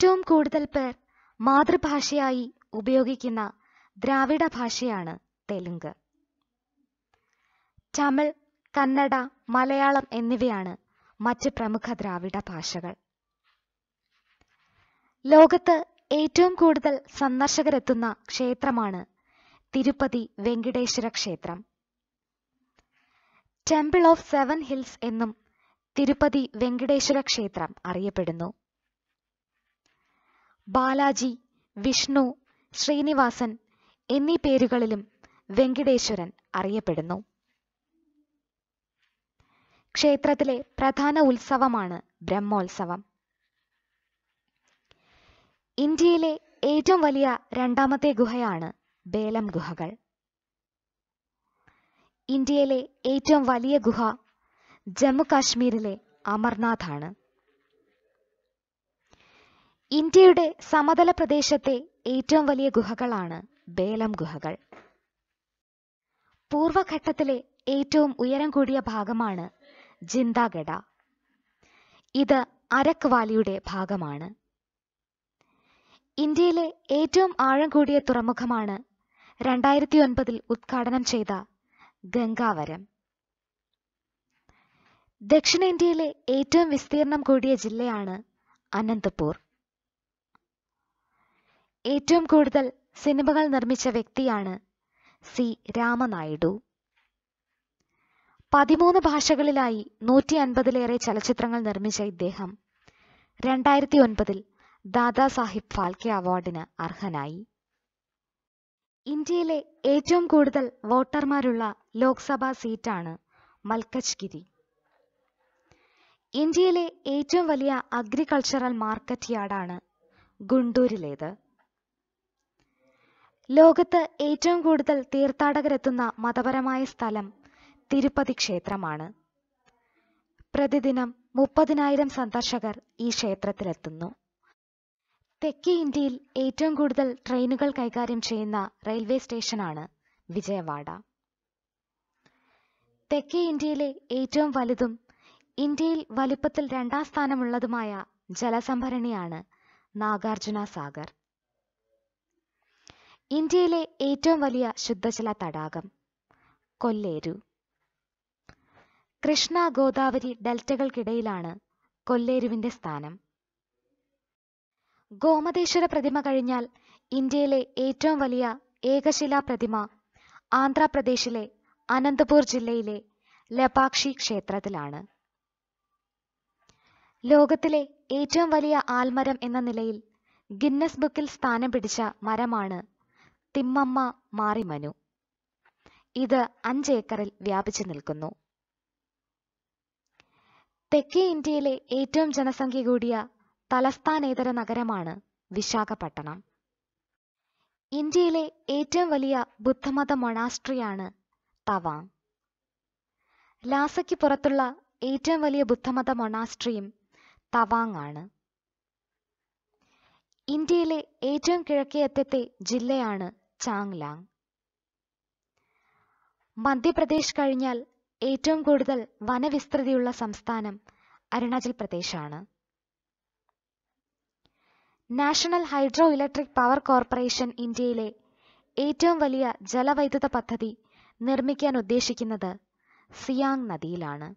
ഏറ്റവും കൂടുതൽ പേർ മാതൃഭാഷയായി ഉപയോഗിക്കുന്ന ദ്രാവിഡ ഭാഷയാണ് തെലുങ്ക് തമിഴ് കന്നഡ മലയാളം എന്നിവയാണ് മറ്റ് പ്രമുഖ ദ്രാവിഡ ഭാഷകൾ ലോകത്ത് ഏറ്റവും കൂടുതൽ സന്ദർശകരെത്തുന്ന ക്ഷേത്രമാണ് തിരുപ്പതി വെങ്കടേശ്വര ക്ഷേത്രം ടെമ്പിൾ ഓഫ് സെവൻ ഹിൽസ് എന്നും തിരുപ്പതി വെങ്കടേശ്വര ക്ഷേത്രം അറിയപ്പെടുന്നു ബാലാജി വിഷ്ണു ശ്രീനിവാസൻ എന്നീ പേരുകളിലും വെങ്കിടേശ്വരൻ അറിയപ്പെടുന്നു ക്ഷേത്രത്തിലെ പ്രധാന ഉത്സവമാണ് ബ്രഹ്മോത്സവം ഇന്ത്യയിലെ ഏറ്റവും വലിയ രണ്ടാമത്തെ ഗുഹയാണ് ബേലം ഗുഹകൾ ഇന്ത്യയിലെ ഏറ്റവും വലിയ ഗുഹ ജമ്മു കാശ്മീരിലെ അമർനാഥാണ് ഇന്ത്യയുടെ സമതല പ്രദേശത്തെ ഏറ്റവും വലിയ ഗുഹകളാണ് ബേലം ഗുഹകൾ പൂർവഘട്ടത്തിലെ ഏറ്റവും ഉയരം കൂടിയ ഭാഗമാണ് ജിന്താഗഡ ഇത് അരക് വാലിയുടെ ഭാഗമാണ് ഇന്ത്യയിലെ ഏറ്റവും ആഴം കൂടിയ തുറമുഖമാണ് രണ്ടായിരത്തി ഒൻപതിൽ ഉദ്ഘാടനം ചെയ്ത ഗംഗാവരം ദക്ഷിണേന്ത്യയിലെ ഏറ്റവും വിസ്തീർണം കൂടിയ ജില്ലയാണ് അനന്തപൂർ ഏറ്റവും കൂടുതൽ സിനിമകൾ നിർമ്മിച്ച വ്യക്തിയാണ് സി രാമനായിഡു പതിമൂന്ന് ഭാഷകളിലായി നൂറ്റി അൻപതിലേറെ ചലച്ചിത്രങ്ങൾ നിർമ്മിച്ച ഇദ്ദേഹം രണ്ടായിരത്തി ഒൻപതിൽ ദാദാസാഹിബ് ഫാൽക്കെ അവാർഡിന് അർഹനായി ഇന്ത്യയിലെ ഏറ്റവും കൂടുതൽ വോട്ടർമാരുള്ള ലോക്സഭാ സീറ്റാണ് മൽക്കജ്ഗിരി ഇന്ത്യയിലെ ഏറ്റവും വലിയ അഗ്രികൾച്ചറൽ മാർക്കറ്റ് യാർഡാണ് ഗുണ്ടൂരിലേത് ലോകത്ത് ഏറ്റവും കൂടുതൽ തീർത്ഥാടകരെത്തുന്ന മതപരമായ സ്ഥലം തിരുപ്പതി ക്ഷേത്രമാണ് പ്രതിദിനം മുപ്പതിനായിരം സന്ദർശകർ ഈ ക്ഷേത്രത്തിലെത്തുന്നു തെക്കേ ഇന്ത്യയിൽ ഏറ്റവും കൂടുതൽ ട്രെയിനുകൾ കൈകാര്യം ചെയ്യുന്ന റെയിൽവേ സ്റ്റേഷനാണ് വിജയവാഡ തെക്കേ ഇന്ത്യയിലെ ഏറ്റവും വലുതും ഇന്ത്യയിൽ വലിപ്പത്തിൽ രണ്ടാം സ്ഥാനമുള്ളതുമായ ജലസംഭരണിയാണ് നാഗാർജുന സാഗർ ഇന്ത്യയിലെ ഏറ്റവും വലിയ ശുദ്ധജല തടാകം കൊല്ലേരു കൃഷ്ണ ഗോദാവരി ഡെൽറ്റകൾക്കിടയിലാണ് കൊല്ലേരുവിന്റെ സ്ഥാനം ഗോമതേശ്വര പ്രതിമ കഴിഞ്ഞാൽ ഇന്ത്യയിലെ ഏറ്റവും വലിയ ഏകശിലാ പ്രതിമ ആന്ധ്രാപ്രദേശിലെ അനന്തപൂർ ജില്ലയിലെ ലപാക്ഷി ക്ഷേത്രത്തിലാണ് ലോകത്തിലെ ഏറ്റവും വലിയ ആൽമരം എന്ന നിലയിൽ ഗിന്നസ് ബുക്കിൽ സ്ഥാനം പിടിച്ച മരമാണ് തിമ്മമ്മ മനു ഇത് അഞ്ച് ഏക്കറിൽ വ്യാപിച്ചു നിൽക്കുന്നു തെക്കേ ഇന്ത്യയിലെ ഏറ്റവും ജനസംഖ്യ കൂടിയ തലസ്ഥാനേതര നഗരമാണ് വിശാഖപട്ടണം ഇന്ത്യയിലെ ഏറ്റവും വലിയ ബുദ്ധമത മൊണാസ്ട്രിയാണ് തവാങ് ലാസയ്ക്ക് പുറത്തുള്ള ഏറ്റവും വലിയ ബുദ്ധമത മൊണാസ്ട്രിയും തവാങ് ആണ് ഇന്ത്യയിലെ ഏറ്റവും അറ്റത്തെ ജില്ലയാണ് ചാങ്ലാങ് മധ്യപ്രദേശ് കഴിഞ്ഞാൽ ഏറ്റവും കൂടുതൽ വനവിസ്തൃതിയുള്ള സംസ്ഥാനം അരുണാചൽ പ്രദേശാണ് National Hydro Electric Power Corporation ഇന്ത്യയിലെ ഏറ്റവും വലിയ ജലവൈദ്യുത പദ്ധതി നിർമ്മിക്കാൻ ഉദ്ദേശിക്കുന്നത് സിയാങ് നദിയിലാണ്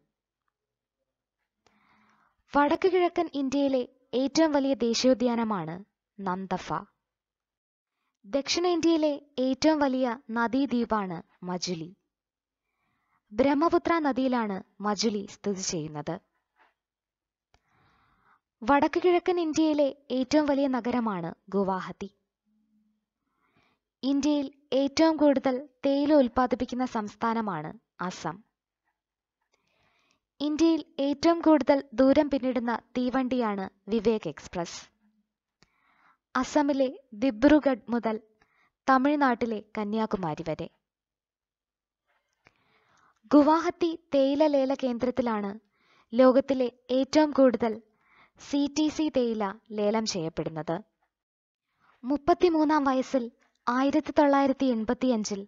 വടക്കു കിഴക്കൻ ഇന്ത്യയിലെ ഏറ്റവും വലിയ ദേശീയോദ്യാനമാണ് നന്ദഫ ദക്ഷിണേന്ത്യയിലെ ഏറ്റവും വലിയ നദീദ്വീപാണ് മജുലി ബ്രഹ്മപുത്ര നദിയിലാണ് മജുലി സ്ഥിതി ചെയ്യുന്നത് വടക്കു കിഴക്കൻ ഇന്ത്യയിലെ ഏറ്റവും വലിയ നഗരമാണ് ഗുവാഹത്തി ഇന്ത്യയിൽ ഏറ്റവും കൂടുതൽ തേയില ഉൽപ്പാദിപ്പിക്കുന്ന സംസ്ഥാനമാണ് അസം ഇന്ത്യയിൽ ഏറ്റവും കൂടുതൽ ദൂരം പിന്നിടുന്ന തീവണ്ടിയാണ് വിവേക് എക്സ്പ്രസ് അസമിലെ ദിബ്രുഗഡ് മുതൽ തമിഴ്നാട്ടിലെ കന്യാകുമാരി വരെ ഗുവാഹത്തി തേയില ലേല കേന്ദ്രത്തിലാണ് ലോകത്തിലെ ഏറ്റവും കൂടുതൽ സി ടി സി തേയില ലേലം ചെയ്യപ്പെടുന്നത് മുപ്പത്തിമൂന്നാം വയസ്സിൽ ആയിരത്തി തൊള്ളായിരത്തി എൺപത്തിയഞ്ചിൽ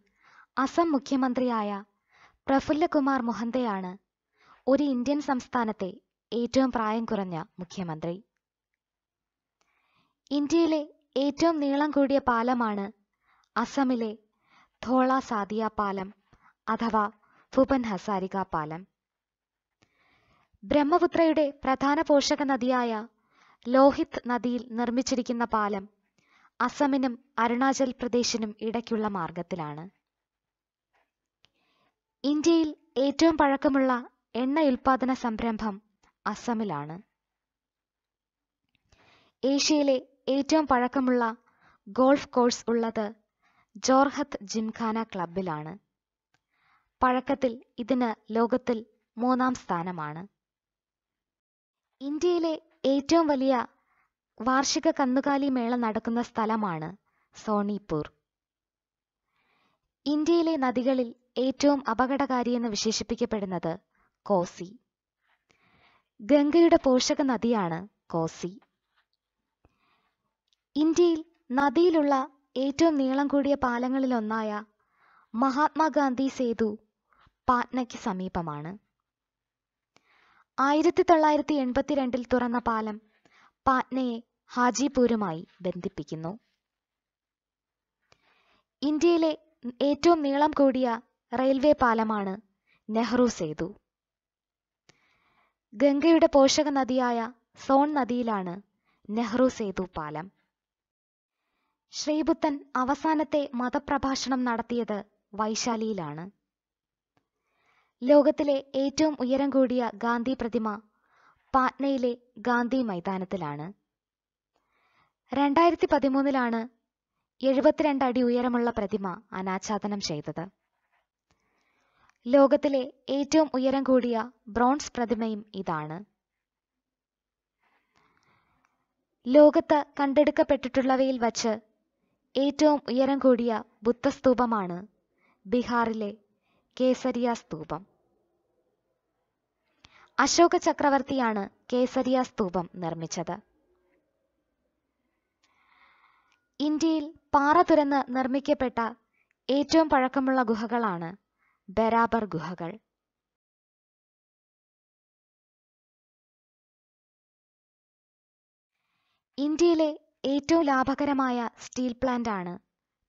അസം മുഖ്യമന്ത്രിയായ പ്രഫുല്ലകുമാർ മൊഹന്തയാണ് ഒരു ഇന്ത്യൻ സംസ്ഥാനത്തെ ഏറ്റവും പ്രായം കുറഞ്ഞ മുഖ്യമന്ത്രി ഇന്ത്യയിലെ ഏറ്റവും നീളം കൂടിയ പാലമാണ് അസമിലെ ധോള സാദിയ പാലം അഥവാ ഭൂപൻ ഹസാരിക പാലം ബ്രഹ്മപുത്രയുടെ പ്രധാന പോഷക നദിയായ ലോഹിത് നദിയിൽ നിർമ്മിച്ചിരിക്കുന്ന പാലം അസമിനും അരുണാചൽ പ്രദേശിനും ഇടയ്ക്കുള്ള മാർഗത്തിലാണ് ഇന്ത്യയിൽ ഏറ്റവും പഴക്കമുള്ള എണ്ണ ഉൽപാദന സംരംഭം അസമിലാണ് ഏഷ്യയിലെ ഏറ്റവും പഴക്കമുള്ള ഗോൾഫ് കോഴ്സ് ഉള്ളത് ജോർഹത്ത് ജിംഖാന ക്ലബിലാണ് പഴക്കത്തിൽ ഇതിന് ലോകത്തിൽ മൂന്നാം സ്ഥാനമാണ് ഇന്ത്യയിലെ ഏറ്റവും വലിയ വാർഷിക കന്നുകാലി മേള നടക്കുന്ന സ്ഥലമാണ് സോണിപൂർ ഇന്ത്യയിലെ നദികളിൽ ഏറ്റവും എന്ന് വിശേഷിപ്പിക്കപ്പെടുന്നത് കോസി ഗംഗയുടെ പോഷക നദിയാണ് കോസി ഇന്ത്യയിൽ നദിയിലുള്ള ഏറ്റവും നീളം കൂടിയ പാലങ്ങളിലൊന്നായ മഹാത്മാഗാന്ധി സേതു പാറ്റ്നയ്ക്ക് സമീപമാണ് ആയിരത്തി തൊള്ളായിരത്തി എൺപത്തിരണ്ടിൽ തുറന്ന പാലം പാറ്റ്നയെ ഹാജിപൂരുമായി ബന്ധിപ്പിക്കുന്നു ഇന്ത്യയിലെ ഏറ്റവും നീളം കൂടിയ റെയിൽവേ പാലമാണ് നെഹ്റു സേതു ഗംഗയുടെ പോഷക നദിയായ സോൺ നദിയിലാണ് നെഹ്റു സേതു പാലം ശ്രീബുദ്ധൻ അവസാനത്തെ മതപ്രഭാഷണം നടത്തിയത് വൈശാലിയിലാണ് ലോകത്തിലെ ഏറ്റവും ഉയരം കൂടിയ ഗാന്ധി പ്രതിമ പാറ്റ്നയിലെ ഗാന്ധി മൈതാനത്തിലാണ് രണ്ടായിരത്തി പതിമൂന്നിലാണ് എഴുപത്തിരണ്ട് അടി ഉയരമുള്ള പ്രതിമ അനാച്ഛാദനം ചെയ്തത് ലോകത്തിലെ ഏറ്റവും ഉയരം കൂടിയ ബ്രോൺസ് പ്രതിമയും ഇതാണ് ലോകത്ത് കണ്ടെടുക്കപ്പെട്ടിട്ടുള്ളവയിൽ വച്ച് ഏറ്റവും ഉയരം കൂടിയ ബുദ്ധസ്തൂപമാണ് ബീഹാറിലെ കേസരിയ സ്തൂപം അശോക ചക്രവർത്തിയാണ് കേസരിയ സ്തൂപം നിർമ്മിച്ചത് ഇന്ത്യയിൽ പാറ തുരന്ന് നിർമ്മിക്കപ്പെട്ട ഏറ്റവും പഴക്കമുള്ള ഗുഹകളാണ് ബരാബർ ഗുഹകൾ ഇന്ത്യയിലെ ഏറ്റവും ലാഭകരമായ സ്റ്റീൽ പ്ലാന്റ് ആണ്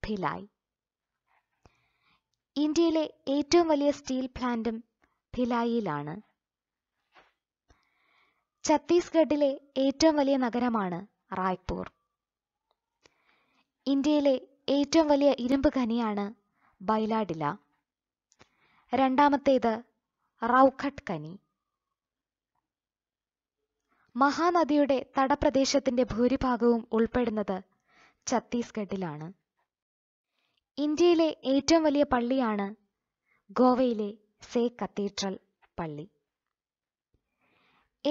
ഭിലായ് ഇന്ത്യയിലെ ഏറ്റവും വലിയ സ്റ്റീൽ പ്ലാന്റും ഭിലായിലാണ് ഛത്തീസ്ഗഡിലെ ഏറ്റവും വലിയ നഗരമാണ് റായ്പൂർ ഇന്ത്യയിലെ ഏറ്റവും വലിയ ഇരുമ്പ് ഖനിയാണ് ബൈലാഡില രണ്ടാമത്തേത് റൗഖട്ട് ഖനി മഹാനദിയുടെ തടപ്രദേശത്തിന്റെ ഭൂരിഭാഗവും ഉൾപ്പെടുന്നത് ഛത്തീസ്ഗഡിലാണ് ഇന്ത്യയിലെ ഏറ്റവും വലിയ പള്ളിയാണ് ഗോവയിലെ സേ കത്തീഡ്രൽ പള്ളി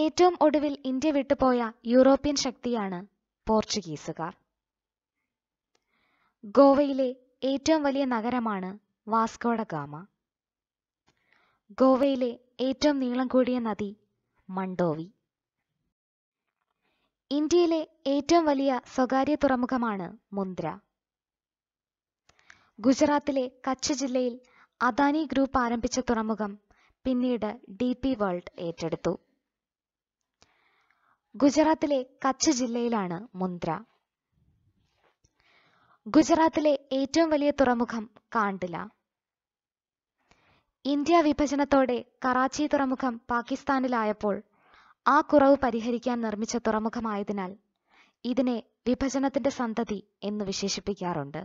ഏറ്റവും ഒടുവിൽ ഇന്ത്യ വിട്ടുപോയ യൂറോപ്യൻ ശക്തിയാണ് പോർച്ചുഗീസുകാർ ഗോവയിലെ ഏറ്റവും വലിയ നഗരമാണ് വാസ്കോഡ ഗാമ ഗോവയിലെ ഏറ്റവും നീളം കൂടിയ നദി മണ്ടോവി ഇന്ത്യയിലെ ഏറ്റവും വലിയ സ്വകാര്യ തുറമുഖമാണ് മുന്ദ്ര ഗുജറാത്തിലെ കച്ച് ജില്ലയിൽ അദാനി ഗ്രൂപ്പ് ആരംഭിച്ച തുറമുഖം പിന്നീട് ഡി പി വേൾഡ് ഏറ്റെടുത്തു ഗുജറാത്തിലെ കച്ച് ജില്ലയിലാണ് മുന്ദ്ര ഗുജറാത്തിലെ ഏറ്റവും വലിയ തുറമുഖം കാണ്ടില ഇന്ത്യ വിഭജനത്തോടെ കറാച്ചി തുറമുഖം പാകിസ്ഥാനിലായപ്പോൾ ആ കുറവ് പരിഹരിക്കാൻ നിർമ്മിച്ച തുറമുഖമായതിനാൽ ഇതിനെ വിഭജനത്തിന്റെ സന്തതി എന്ന് വിശേഷിപ്പിക്കാറുണ്ട്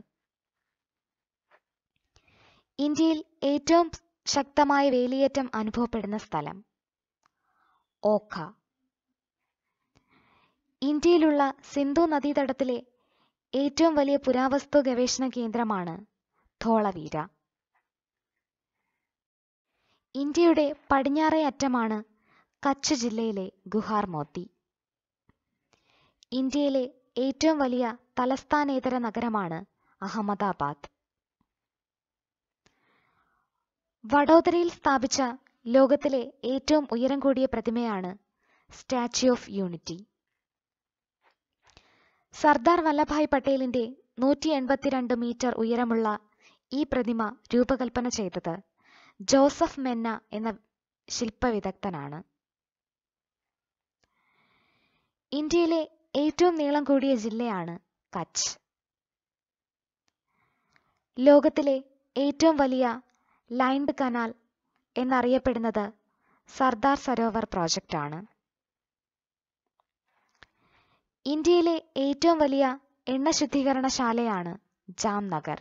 ഇന്ത്യയിൽ ഏറ്റവും ശക്തമായ വേലിയേറ്റം അനുഭവപ്പെടുന്ന സ്ഥലം ഓഖ ഇന്ത്യയിലുള്ള സിന്ധു നദീതടത്തിലെ ഏറ്റവും വലിയ പുരാവസ്തു ഗവേഷണ കേന്ദ്രമാണ് ധോളവീര ഇന്ത്യയുടെ പടിഞ്ഞാറേ അറ്റമാണ് കച്ച് ജില്ലയിലെ ഗുഹാർ മോത്തി ഇന്ത്യയിലെ ഏറ്റവും വലിയ തലസ്ഥാനേതര നഗരമാണ് അഹമ്മദാബാദ് വഡോദരയിൽ സ്ഥാപിച്ച ലോകത്തിലെ ഏറ്റവും ഉയരം കൂടിയ പ്രതിമയാണ് Statue of Unity Sardar Vallabhbhai പട്ടേലിന്റെ നൂറ്റി എൺപത്തിരണ്ട് മീറ്റർ ഉയരമുള്ള ഈ പ്രതിമ രൂപകൽപ്പന ചെയ്തത് ജോസഫ് മെന്ന എന്ന ശില്പവിദഗ്ധനാണ് ഇന്ത്യയിലെ ഏറ്റവും നീളം കൂടിയ ജില്ലയാണ് കച്ച് ലോകത്തിലെ ഏറ്റവും വലിയ ലൈൻഡ് കനാൽ എന്നറിയപ്പെടുന്നത് സർദാർ സരോവർ പ്രോജക്റ്റാണ് ഇന്ത്യയിലെ ഏറ്റവും വലിയ എണ്ണ ശുദ്ധീകരണശാലയാണ് ജാംനഗർ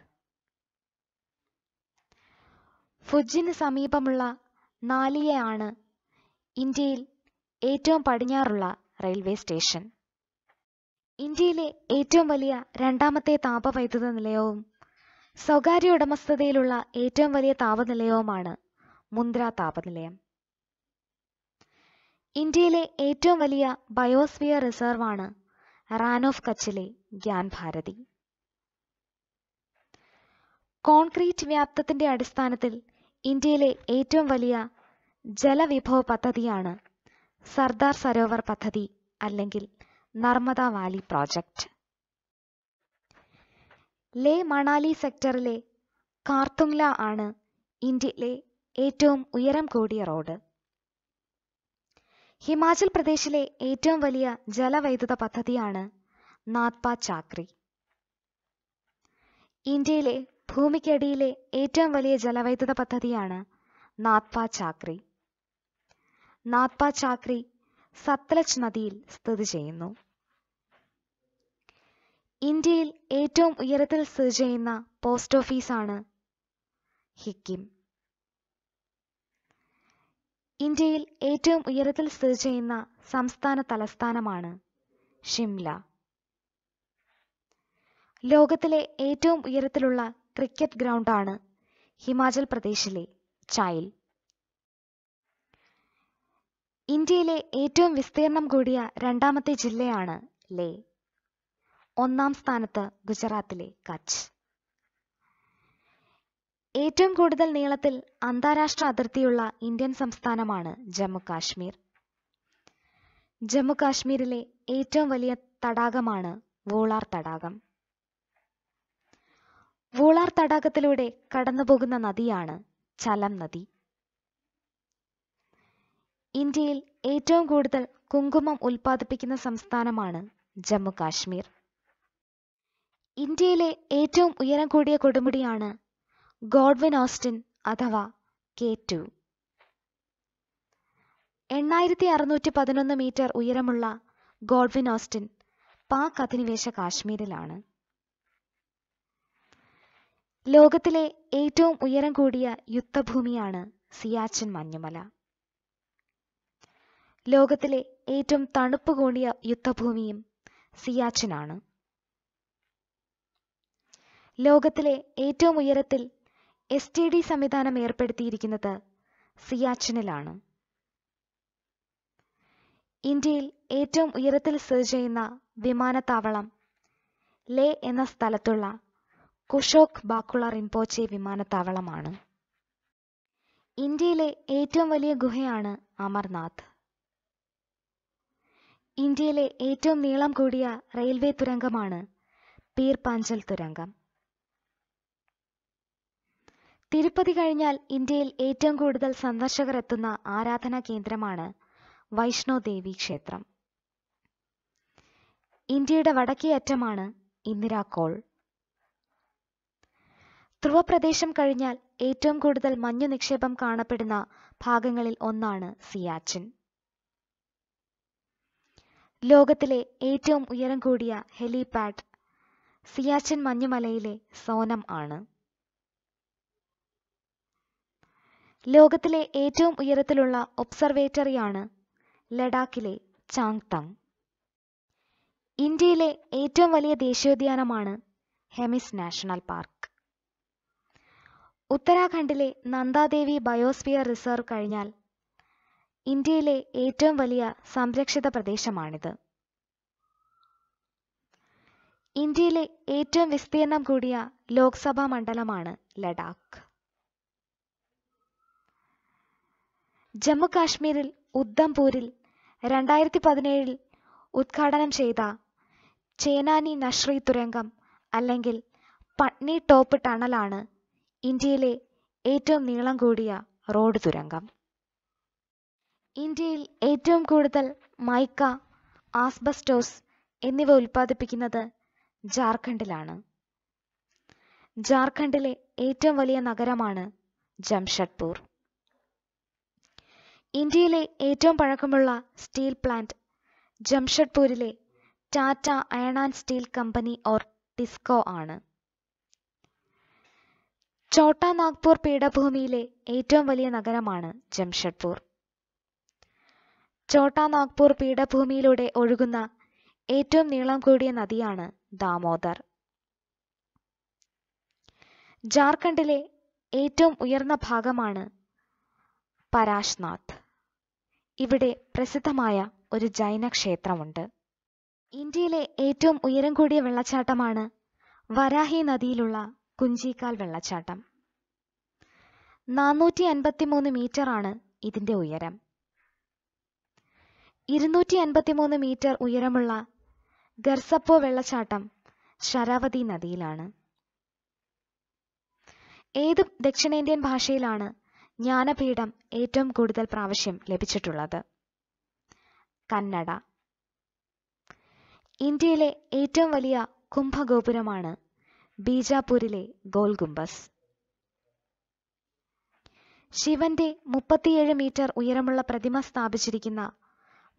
ഫുജിന് സമീപമുള്ള നാലിയയാണ് ഇന്ത്യയിൽ ഏറ്റവും പടിഞ്ഞാറുള്ള റെയിൽവേ സ്റ്റേഷൻ ഇന്ത്യയിലെ ഏറ്റവും വലിയ രണ്ടാമത്തെ താപവൈദ്യുത നിലയവും സ്വകാര്യ ഉടമസ്ഥതയിലുള്ള ഏറ്റവും വലിയ താപനിലയവുമാണ് മുന്ദ്ര താപനിലയം ഇന്ത്യയിലെ ഏറ്റവും വലിയ ബയോസ്ഫിയർ റിസർവാണ് റാൻ ഓഫ് കച്ചിലെ ഗ്യാൻ ഭാരതി കോൺക്രീറ്റ് വ്യാപ്തത്തിന്റെ അടിസ്ഥാനത്തിൽ ഇന്ത്യയിലെ ഏറ്റവും വലിയ ജലവിഭവ പദ്ധതിയാണ് സർദാർ സരോവർ പദ്ധതി അല്ലെങ്കിൽ നർമ്മദ വാലി പ്രോജക്റ്റ് ലേ മണാലി സെക്ടറിലെ കാർത്തുംല ആണ് ഇന്ത്യയിലെ ഏറ്റവും ഉയരം കൂടിയ റോഡ് ഹിമാചൽ പ്രദേശിലെ ഏറ്റവും വലിയ ജലവൈദ്യുത പദ്ധതിയാണ് നാത്പ ചാക്രി ഇന്ത്യയിലെ ഭൂമിക്കടിയിലെ ഏറ്റവും വലിയ ജലവൈദ്യുത പദ്ധതിയാണ് നാത്പ ചാക്രി നാത്പ ചാക്രി സത്ലജ് നദിയിൽ സ്ഥിതി ചെയ്യുന്നു ഇന്ത്യയിൽ ഏറ്റവും ഉയരത്തിൽ സ്ഥിതി ചെയ്യുന്ന പോസ്റ്റ് ഓഫീസാണ് ഹിക്കിം ഇന്ത്യയിൽ ഏറ്റവും ഉയരത്തിൽ സ്ഥിതി ചെയ്യുന്ന സംസ്ഥാന തലസ്ഥാനമാണ് ഷിംല ലോകത്തിലെ ഏറ്റവും ഉയരത്തിലുള്ള ക്രിക്കറ്റ് ഗ്രൗണ്ടാണ് ഹിമാചൽ പ്രദേശിലെ ചൈൽ ഇന്ത്യയിലെ ഏറ്റവും വിസ്തീർണം കൂടിയ രണ്ടാമത്തെ ജില്ലയാണ് ലേ ഒന്നാം സ്ഥാനത്ത് ഗുജറാത്തിലെ കച്ച് ഏറ്റവും കൂടുതൽ നീളത്തിൽ അന്താരാഷ്ട്ര അതിർത്തിയുള്ള ഇന്ത്യൻ സംസ്ഥാനമാണ് ജമ്മു കാശ്മീർ ജമ്മു കാശ്മീരിലെ ഏറ്റവും വലിയ തടാകമാണ് വൂളാർ തടാകം വൂളാർ തടാകത്തിലൂടെ കടന്നുപോകുന്ന നദിയാണ് ചലം നദി ഇന്ത്യയിൽ ഏറ്റവും കൂടുതൽ കുങ്കുമം ഉൽപ്പാദിപ്പിക്കുന്ന സംസ്ഥാനമാണ് ജമ്മു കാശ്മീർ ഇന്ത്യയിലെ ഏറ്റവും ഉയരം കൂടിയ കൊടുമുടിയാണ് ഗോഡ്വിൻ ഓസ്റ്റിൻ അഥവാ കെ ടു എണ്ണായിരത്തി അറുന്നൂറ്റി പതിനൊന്ന് മീറ്റർ ഉയരമുള്ള ഗോഡ്വിൻ ഓസ്റ്റിൻ പാക് അധിനിവേശ കാശ്മീരിലാണ് ലോകത്തിലെ ഏറ്റവും ഉയരം കൂടിയ യുദ്ധഭൂമിയാണ് സിയാച്ചിൻ മഞ്ഞുമല ലോകത്തിലെ ഏറ്റവും തണുപ്പ് കൂടിയ യുദ്ധഭൂമിയും സിയാച്ചിനാണ് ലോകത്തിലെ ഏറ്റവും ഉയരത്തിൽ എസ് ടി ഡി സംവിധാനം ഏർപ്പെടുത്തിയിരിക്കുന്നത് സിയാച്ചിനിലാണ് ഇന്ത്യയിൽ ഏറ്റവും ഉയരത്തിൽ സ്ഥിതി ചെയ്യുന്ന വിമാനത്താവളം ലേ എന്ന സ്ഥലത്തുള്ള കുഷോക് ബാക്കുള റിംപോച്ചെ വിമാനത്താവളമാണ് ഇന്ത്യയിലെ ഏറ്റവും വലിയ ഗുഹയാണ് അമർനാഥ് ഇന്ത്യയിലെ ഏറ്റവും നീളം കൂടിയ റെയിൽവേ തുരങ്കമാണ് പീർ പാഞ്ചൽ തുരങ്കം തിരുപ്പതി കഴിഞ്ഞാൽ ഇന്ത്യയിൽ ഏറ്റവും കൂടുതൽ സന്ദർശകർ എത്തുന്ന ആരാധനാ കേന്ദ്രമാണ് വൈഷ്ണോ ദേവി ക്ഷേത്രം ഇന്ത്യയുടെ വടക്കേ അറ്റമാണ് ഇന്ദിരാക്കോൾ ധ്രുവപ്രദേശം കഴിഞ്ഞാൽ ഏറ്റവും കൂടുതൽ മഞ്ഞു നിക്ഷേപം കാണപ്പെടുന്ന ഭാഗങ്ങളിൽ ഒന്നാണ് സിയാച്ചിൻ ലോകത്തിലെ ഏറ്റവും ഉയരം കൂടിയ ഹെലിപാഡ് സിയാച്ചിൻ മഞ്ഞുമലയിലെ സോനം ആണ് ലോകത്തിലെ ഏറ്റവും ഉയരത്തിലുള്ള ഒബ്സർവേറ്ററിയാണ് ലഡാക്കിലെ ചാങ്തങ് ഇന്ത്യയിലെ ഏറ്റവും വലിയ ദേശീയോദ്യാനമാണ് ഹെമിസ് നാഷണൽ പാർക്ക് ഉത്തരാഖണ്ഡിലെ നന്ദാദേവി ബയോസ്ഫിയർ റിസർവ് കഴിഞ്ഞാൽ ഇന്ത്യയിലെ ഏറ്റവും വലിയ സംരക്ഷിത പ്രദേശമാണിത് ഇന്ത്യയിലെ ഏറ്റവും വിസ്തീർണം കൂടിയ ലോക്സഭാ മണ്ഡലമാണ് ലഡാക്ക് ജമ്മു കാശ്മീരിൽ ഉദ്ധംപൂരിൽ രണ്ടായിരത്തി പതിനേഴിൽ ഉദ്ഘാടനം ചെയ്ത ചേനാനി നഷ്രി തുരങ്കം അല്ലെങ്കിൽ പട്നി ടോപ്പ് ടണലാണ് ഇന്ത്യയിലെ ഏറ്റവും നീളം കൂടിയ റോഡ് തുരങ്കം ഇന്ത്യയിൽ ഏറ്റവും കൂടുതൽ മൈക്ക ആസ്ബസ്റ്റോസ് എന്നിവ ഉൽപ്പാദിപ്പിക്കുന്നത് ജാർഖണ്ഡിലാണ് ജാർഖണ്ഡിലെ ഏറ്റവും വലിയ നഗരമാണ് ജംഷഡ്പൂർ ഇന്ത്യയിലെ ഏറ്റവും പഴക്കമുള്ള സ്റ്റീൽ പ്ലാന്റ് ജംഷഡ്പൂരിലെ Tata iron and steel company or TISCO ആണ് ചോട്ടാ നാഗ്പൂർ പീഠഭൂമിയിലെ ഏറ്റവും വലിയ നഗരമാണ് ജംഷഡ്പൂർ ഛോട്ടാ നാഗ്പൂർ പീഠഭൂമിയിലൂടെ ഒഴുകുന്ന ഏറ്റവും നീളം കൂടിയ നദിയാണ് ദാമോദർ ജാർഖണ്ഡിലെ ഏറ്റവും ഉയർന്ന ഭാഗമാണ് പരാശ്നാഥ് ഇവിടെ പ്രസിദ്ധമായ ഒരു ജൈന ക്ഷേത്രമുണ്ട് ഇന്ത്യയിലെ ഏറ്റവും ഉയരം കൂടിയ വെള്ളച്ചാട്ടമാണ് വരാഹി നദിയിലുള്ള കുഞ്ചിക്കാൽ വെള്ളച്ചാട്ടം നാനൂറ്റി അൻപത്തിമൂന്ന് മീറ്ററാണ് ഇതിന്റെ ഉയരം ഇരുന്നൂറ്റി എൺപത്തിമൂന്ന് മീറ്റർ ഉയരമുള്ള ഗർസപ്പോ വെള്ളച്ചാട്ടം ശരാവതി നദിയിലാണ് ഏത് ദക്ഷിണേന്ത്യൻ ഭാഷയിലാണ് ജ്ഞാനപീഠം ഏറ്റവും കൂടുതൽ പ്രാവശ്യം ലഭിച്ചിട്ടുള്ളത് കന്നഡ ഇന്ത്യയിലെ ഏറ്റവും വലിയ കുംഭഗോപുരമാണ് ബീജാപൂരിലെ ഗോൾ ഗുംബസ് ശിവന്റെ മുപ്പത്തിയേഴ് മീറ്റർ ഉയരമുള്ള പ്രതിമ സ്ഥാപിച്ചിരിക്കുന്ന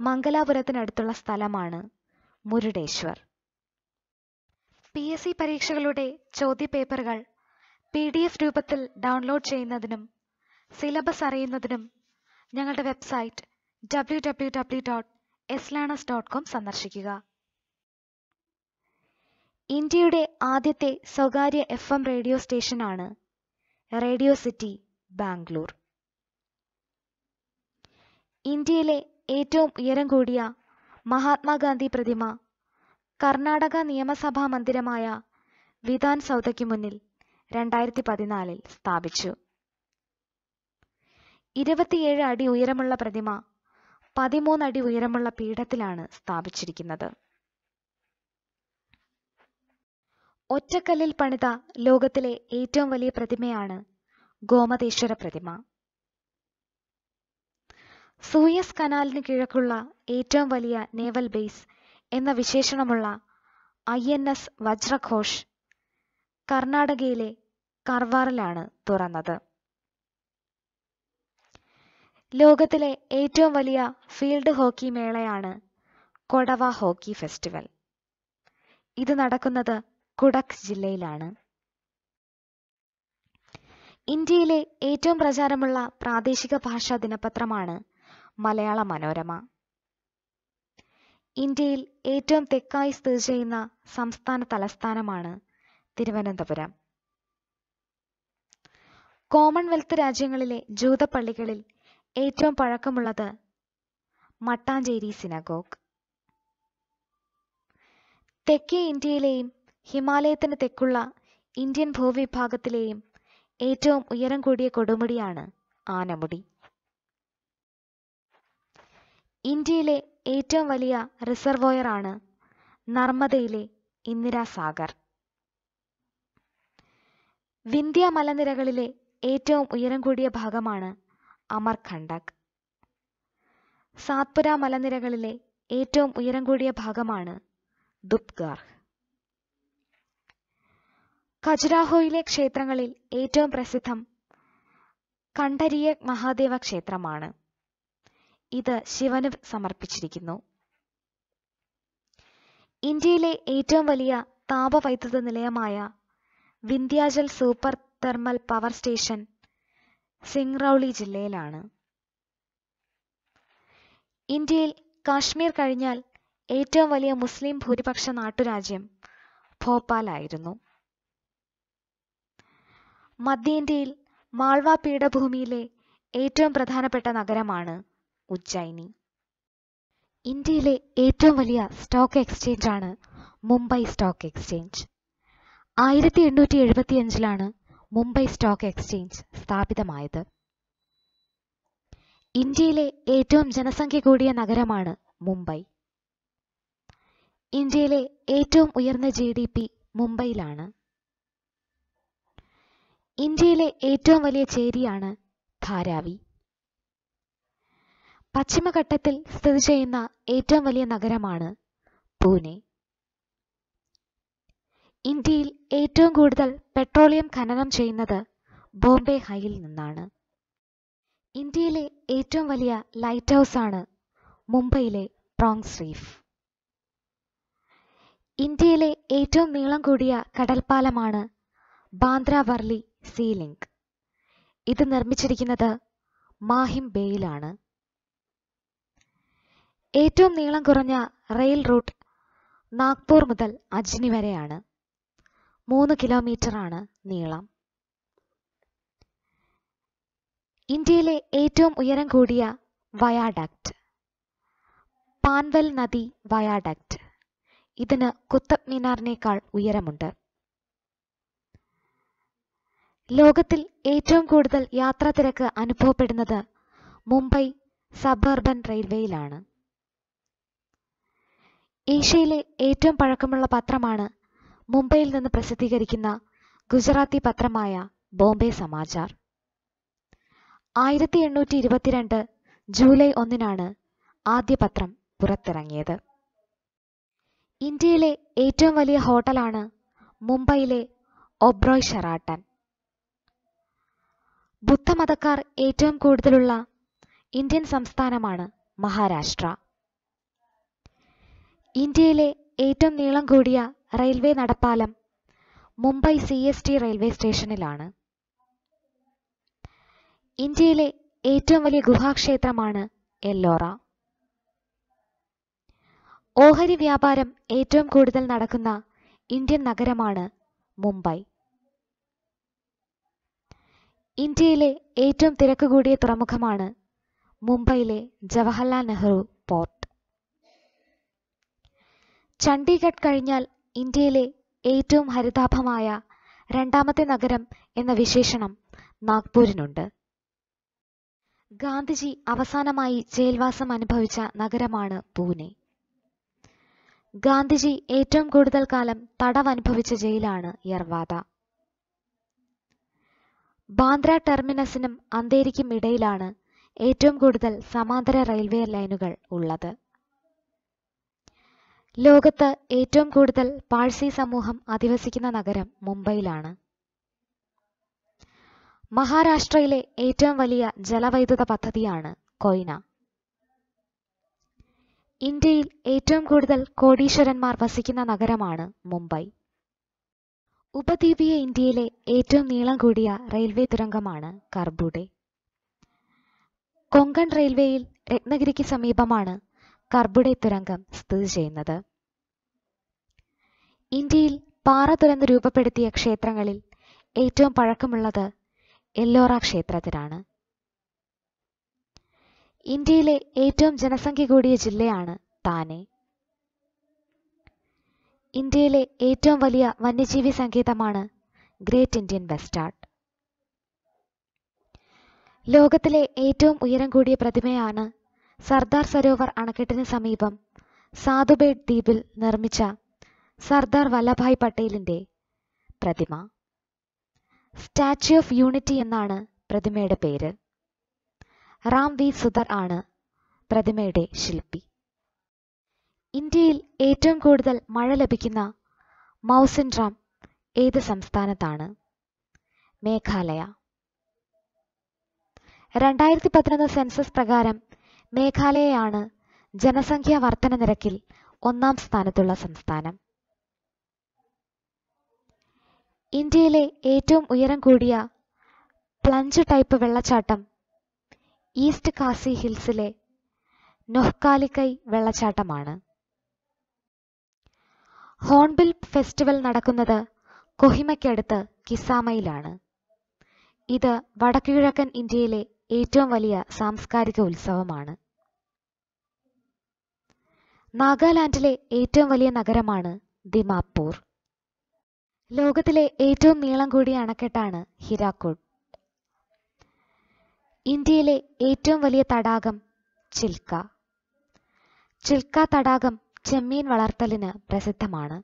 മംഗലാപുരത്തിനടുത്തുള്ള സ്ഥലമാണ് മുരുടേശ്വർ പി എസ് സി പരീക്ഷകളുടെ ചോദ്യപേപ്പറുകൾ പി ഡി എഫ് രൂപത്തിൽ ഡൗൺലോഡ് ചെയ്യുന്നതിനും സിലബസ് അറിയുന്നതിനും ഞങ്ങളുടെ website W W W dot learners dot com സന്ദർശിക്കുക ഇന്ത്യയുടെ ആദ്യത്തെ സ്വകാര്യ എഫ് എം റേഡിയോ സ്റ്റേഷനാണ് റേഡിയോ സിറ്റി ബാംഗ്ലൂർ ഇന്ത്യയിലെ ഏറ്റവും ഉയരം കൂടിയ മഹാത്മാഗാന്ധി പ്രതിമ കർണാടക നിയമസഭാ മന്ദിരമായ വിധാൻ സൗദയ്ക്ക് മുന്നിൽ രണ്ടായിരത്തി പതിനാലിൽ സ്ഥാപിച്ചു ഇരുപത്തിയേഴ് അടി ഉയരമുള്ള പ്രതിമ പതിമൂന്നടി അടി ഉയരമുള്ള പീഠത്തിലാണ് സ്ഥാപിച്ചിരിക്കുന്നത് ഒറ്റക്കല്ലിൽ പണിത ലോകത്തിലെ ഏറ്റവും വലിയ പ്രതിമയാണ് ഗോമതേശ്വര പ്രതിമ സൂയസ് കനാലിന് കിഴക്കുള്ള ഏറ്റവും വലിയ നേവൽ ബേസ് എന്ന വിശേഷണമുള്ള ഐ എൻ എസ് വജ്രഘോഷ് കർണാടകയിലെ കർവാറിലാണ് തുറന്നത് ലോകത്തിലെ ഏറ്റവും വലിയ ഫീൽഡ് ഹോക്കി മേളയാണ് കൊടവ ഹോക്കി ഫെസ്റ്റിവൽ ഇത് നടക്കുന്നത് കുടക് ജില്ലയിലാണ് ഇന്ത്യയിലെ ഏറ്റവും പ്രചാരമുള്ള പ്രാദേശിക ഭാഷാ ദിനപത്രമാണ് മലയാള മനോരമ ഇന്ത്യയിൽ ഏറ്റവും തെക്കായി സ്ഥിതി ചെയ്യുന്ന സംസ്ഥാന തലസ്ഥാനമാണ് തിരുവനന്തപുരം കോമൺവെൽത്ത് രാജ്യങ്ങളിലെ ജൂത പള്ളികളിൽ ഏറ്റവും പഴക്കമുള്ളത് മട്ടാഞ്ചേരി സിനഗോഗ് തെക്കേ ഇന്ത്യയിലെയും ഹിമാലയത്തിന് തെക്കുള്ള ഇന്ത്യൻ ഭൂവിഭാഗത്തിലെയും ഏറ്റവും ഉയരം കൂടിയ കൊടുമുടിയാണ് ആനമുടി ഇന്ത്യയിലെ ഏറ്റവും വലിയ റിസർവോയറാണ് നർമ്മദയിലെ ഇന്ദിരാസാഗർ വിന്ധ്യ മലനിരകളിലെ ഏറ്റവും ഉയരം കൂടിയ ഭാഗമാണ് അമർഖണ്ഡക് സാത്പുര മലനിരകളിലെ ഏറ്റവും ഉയരം കൂടിയ ഭാഗമാണ് ദുബ്ഗാർ ഖജുരാഹോയിലെ ക്ഷേത്രങ്ങളിൽ ഏറ്റവും പ്രസിദ്ധം കണ്ഠരീയ മഹാദേവ ക്ഷേത്രമാണ് ഇത് ശിവന് സമർപ്പിച്ചിരിക്കുന്നു ഇന്ത്യയിലെ ഏറ്റവും വലിയ താപവൈദ്യുത നിലയമായ Vindhyachal super thermal power station Singrauli ജില്ലയിലാണ് ഇന്ത്യയിൽ കാശ്മീർ കഴിഞ്ഞാൽ ഏറ്റവും വലിയ മുസ്ലിം ഭൂരിപക്ഷ നാട്ടുരാജ്യം ഭോപ്പാലായിരുന്നു മധ്യ ഇന്ത്യയിൽ മാൾവ പീഠഭൂമിയിലെ ഏറ്റവും പ്രധാനപ്പെട്ട നഗരമാണ് ഉജ്ജയിനി ഇന്ത്യയിലെ ഏറ്റവും വലിയ സ്റ്റോക്ക് എക്സ്ചേഞ്ച് ആണ് മുംബൈ സ്റ്റോക്ക് എക്സ്ചേഞ്ച് ആയിരത്തി എണ്ണൂറ്റി അഞ്ചിലാണ് മുംബൈ സ്റ്റോക്ക് എക്സ്ചേഞ്ച് സ്ഥാപിതമായത് ഇന്ത്യയിലെ ഏറ്റവും ജനസംഖ്യ കൂടിയ നഗരമാണ് മുംബൈ ഇന്ത്യയിലെ ഏറ്റവും ഉയർന്ന ജി ഡി പി മുംബൈയിലാണ് ഇന്ത്യയിലെ ഏറ്റവും വലിയ ചേരിയാണ് ധാരാവി പശ്ചിമഘട്ടത്തിൽ സ്ഥിതി ചെയ്യുന്ന ഏറ്റവും വലിയ നഗരമാണ് പൂനെ ഇന്ത്യയിൽ ഏറ്റവും കൂടുതൽ പെട്രോളിയം ഖനനം ചെയ്യുന്നത് ബോംബെ ഹൈയിൽ നിന്നാണ് ഇന്ത്യയിലെ ഏറ്റവും വലിയ ലൈറ്റ് ഹൗസ് ആണ് മുംബൈയിലെ പ്രോങ്സ് റീഫ് ഇന്ത്യയിലെ ഏറ്റവും നീളം കൂടിയ കടൽപ്പാലമാണ് ബാന്ദ്ര വർലി സീലിംഗ് ഇത് നിർമ്മിച്ചിരിക്കുന്നത് മാഹിം ബേയിലാണ് ഏറ്റവും നീളം കുറഞ്ഞ റെയിൽ റൂട്ട് നാഗ്പൂർ മുതൽ അജ്നി വരെയാണ് മൂന്ന് കിലോമീറ്ററാണ് നീളം ഇന്ത്യയിലെ ഏറ്റവും ഉയരം കൂടിയ വയാഡക്റ്റ് പാൻവൽ നദി വയാഡക്റ്റ് ഇതിന് കുത്തബ് മിനാറിനേക്കാൾ ഉയരമുണ്ട് ലോകത്തിൽ ഏറ്റവും കൂടുതൽ യാത്രാ തിരക്ക് അനുഭവപ്പെടുന്നത് മുംബൈ സബർബൻ റെയിൽവേയിലാണ് ഏഷ്യയിലെ ഏറ്റവും പഴക്കമുള്ള പത്രമാണ് മുംബൈയിൽ നിന്ന് പ്രസിദ്ധീകരിക്കുന്ന ഗുജറാത്തി പത്രമായ ബോംബെ സമാചാർ ആയിരത്തി എണ്ണൂറ്റി ഇരുപത്തിരണ്ട് ജൂലൈ ഒന്നിനാണ് ആദ്യ പത്രം പുറത്തിറങ്ങിയത് ഇന്ത്യയിലെ ഏറ്റവും വലിയ ഹോട്ടലാണ് മുംബൈയിലെ ഒബ്രോയ് ഷെറാട്ടൻ ബുദ്ധമതക്കാർ ഏറ്റവും കൂടുതലുള്ള ഇന്ത്യൻ സംസ്ഥാനമാണ് മഹാരാഷ്ട്ര ഇന്ത്യയിലെ ഏറ്റവും നീളം കൂടിയ റെയിൽവേ നടപ്പാലം Mumbai C S T railway സ്റ്റേഷനിലാണ് ഇന്ത്യയിലെ ഏറ്റവും വലിയ ഗുഹാക്ഷേത്രമാണ് എല്ലോറ ഓഹരി വ്യാപാരം ഏറ്റവും കൂടുതൽ നടക്കുന്ന ഇന്ത്യൻ നഗരമാണ് മുംബൈ ഇന്ത്യയിലെ ഏറ്റവും തിരക്ക് കൂടിയ തുറമുഖമാണ് മുംബൈയിലെ ജവഹർലാൽ നെഹ്റു പോർട്ട് ചണ്ഡീഗഡ് കഴിഞ്ഞാൽ ഇന്ത്യയിലെ ഏറ്റവും ഹരിതാഭമായ രണ്ടാമത്തെ നഗരം എന്ന വിശേഷണം നാഗ്പൂരിനുണ്ട് ഗാന്ധിജി അവസാനമായി ജയിൽവാസം അനുഭവിച്ച നഗരമാണ് പൂനെ ഗാന്ധിജി ഏറ്റവും കൂടുതൽ കാലം തടവ് അനുഭവിച്ച ജയിലാണ് യർവാദ ബാന്ദ്ര ടെർമിനസിനും അന്തേരിക്കും ഇടയിലാണ് ഏറ്റവും കൂടുതൽ സമാന്തര റെയിൽവേ ലൈനുകൾ ഉള്ളത് ലോകത്ത് ഏറ്റവും കൂടുതൽ പാഴ്സി സമൂഹം അധിവസിക്കുന്ന നഗരം മുംബൈയിലാണ് മഹാരാഷ്ട്രയിലെ ഏറ്റവും വലിയ ജലവൈദ്യുത പദ്ധതിയാണ് കൊയ്ന ഇന്ത്യയിൽ ഏറ്റവും കൂടുതൽ കോടീശ്വരന്മാർ വസിക്കുന്ന നഗരമാണ് മുംബൈ ഉപദ്വീപീയ ഇന്ത്യയിലെ ഏറ്റവും നീളം കൂടിയ റെയിൽവേ തുരങ്കമാണ് കർബൂഡെ കൊങ്കൺ റെയിൽവേയിൽ രത്നഗിരിക്ക് സമീപമാണ് കർബുടെ തുരങ്കം സ്ഥിതി ചെയ്യുന്നത് ഇന്ത്യയിൽ പാറ തുരന്ന് രൂപപ്പെടുത്തിയ ക്ഷേത്രങ്ങളിൽ ഏറ്റവും പഴക്കമുള്ളത് എല്ലോറ ക്ഷേത്രത്തിനാണ് ഇന്ത്യയിലെ ഏറ്റവും ജനസംഖ്യ കൂടിയ ജില്ലയാണ് താനെ ഇന്ത്യയിലെ ഏറ്റവും വലിയ വന്യജീവി സങ്കേതമാണ് ഗ്രേറ്റ് ഇന്ത്യൻ വെസ്റ്റാർട്ട് ലോകത്തിലെ ഏറ്റവും ഉയരം കൂടിയ പ്രതിമയാണ് സർദാർ സരോവർ അണക്കെട്ടിന് സമീപം സാധുബേട്ട് ദ്വീപിൽ നിർമ്മിച്ച സർദാർ വല്ലഭായ് പട്ടേലിന്റെ പ്രതിമ സ്റ്റാച്യു ഓഫ് യൂണിറ്റി എന്നാണ് പ്രതിമയുടെ പേര് റാം വി സുധർ ആണ് പ്രതിമയുടെ ശില്പി ഇന്ത്യയിൽ ഏറ്റവും കൂടുതൽ മഴ ലഭിക്കുന്ന മൗസിൻ റാം ഏത് സംസ്ഥാനത്താണ് മേഘാലയ രണ്ടായിരത്തി പതിനൊന്ന് സെൻസസ് പ്രകാരം മേഘാലയയാണ് ജനസംഖ്യ വർധന നിരക്കിൽ ഒന്നാം സ്ഥാനത്തുള്ള സംസ്ഥാനം ഇന്ത്യയിലെ ഏറ്റവും ഉയരം കൂടിയ പ്ലഞ്ച് ടൈപ്പ് വെള്ളച്ചാട്ടം ഈസ്റ്റ് കാസി ഹിൽസിലെ നൊഹ്കാലിക്കൈ വെള്ളച്ചാട്ടമാണ് ഹോൺബിൽ ഫെസ്റ്റിവൽ നടക്കുന്നത് കൊഹിമയ്ക്കടുത്ത് കിസാമയിലാണ് ഇത് വടക്കുകിഴക്കൻ ഇന്ത്യയിലെ ഏറ്റവും വലിയ സാംസ്കാരിക ഉത്സവമാണ് നാഗാലാൻഡിലെ ഏറ്റവും വലിയ നഗരമാണ് ദിമാപൂർ ലോകത്തിലെ ഏറ്റവും നീളം കൂടിയ അണക്കെട്ടാണ് ഹിരാക്കുഡ് ഇന്ത്യയിലെ ഏറ്റവും വലിയ തടാകം ചിൽക്ക ചിൽക്ക തടാകം ചെമ്മീൻ വളർത്തലിന് പ്രസിദ്ധമാണ്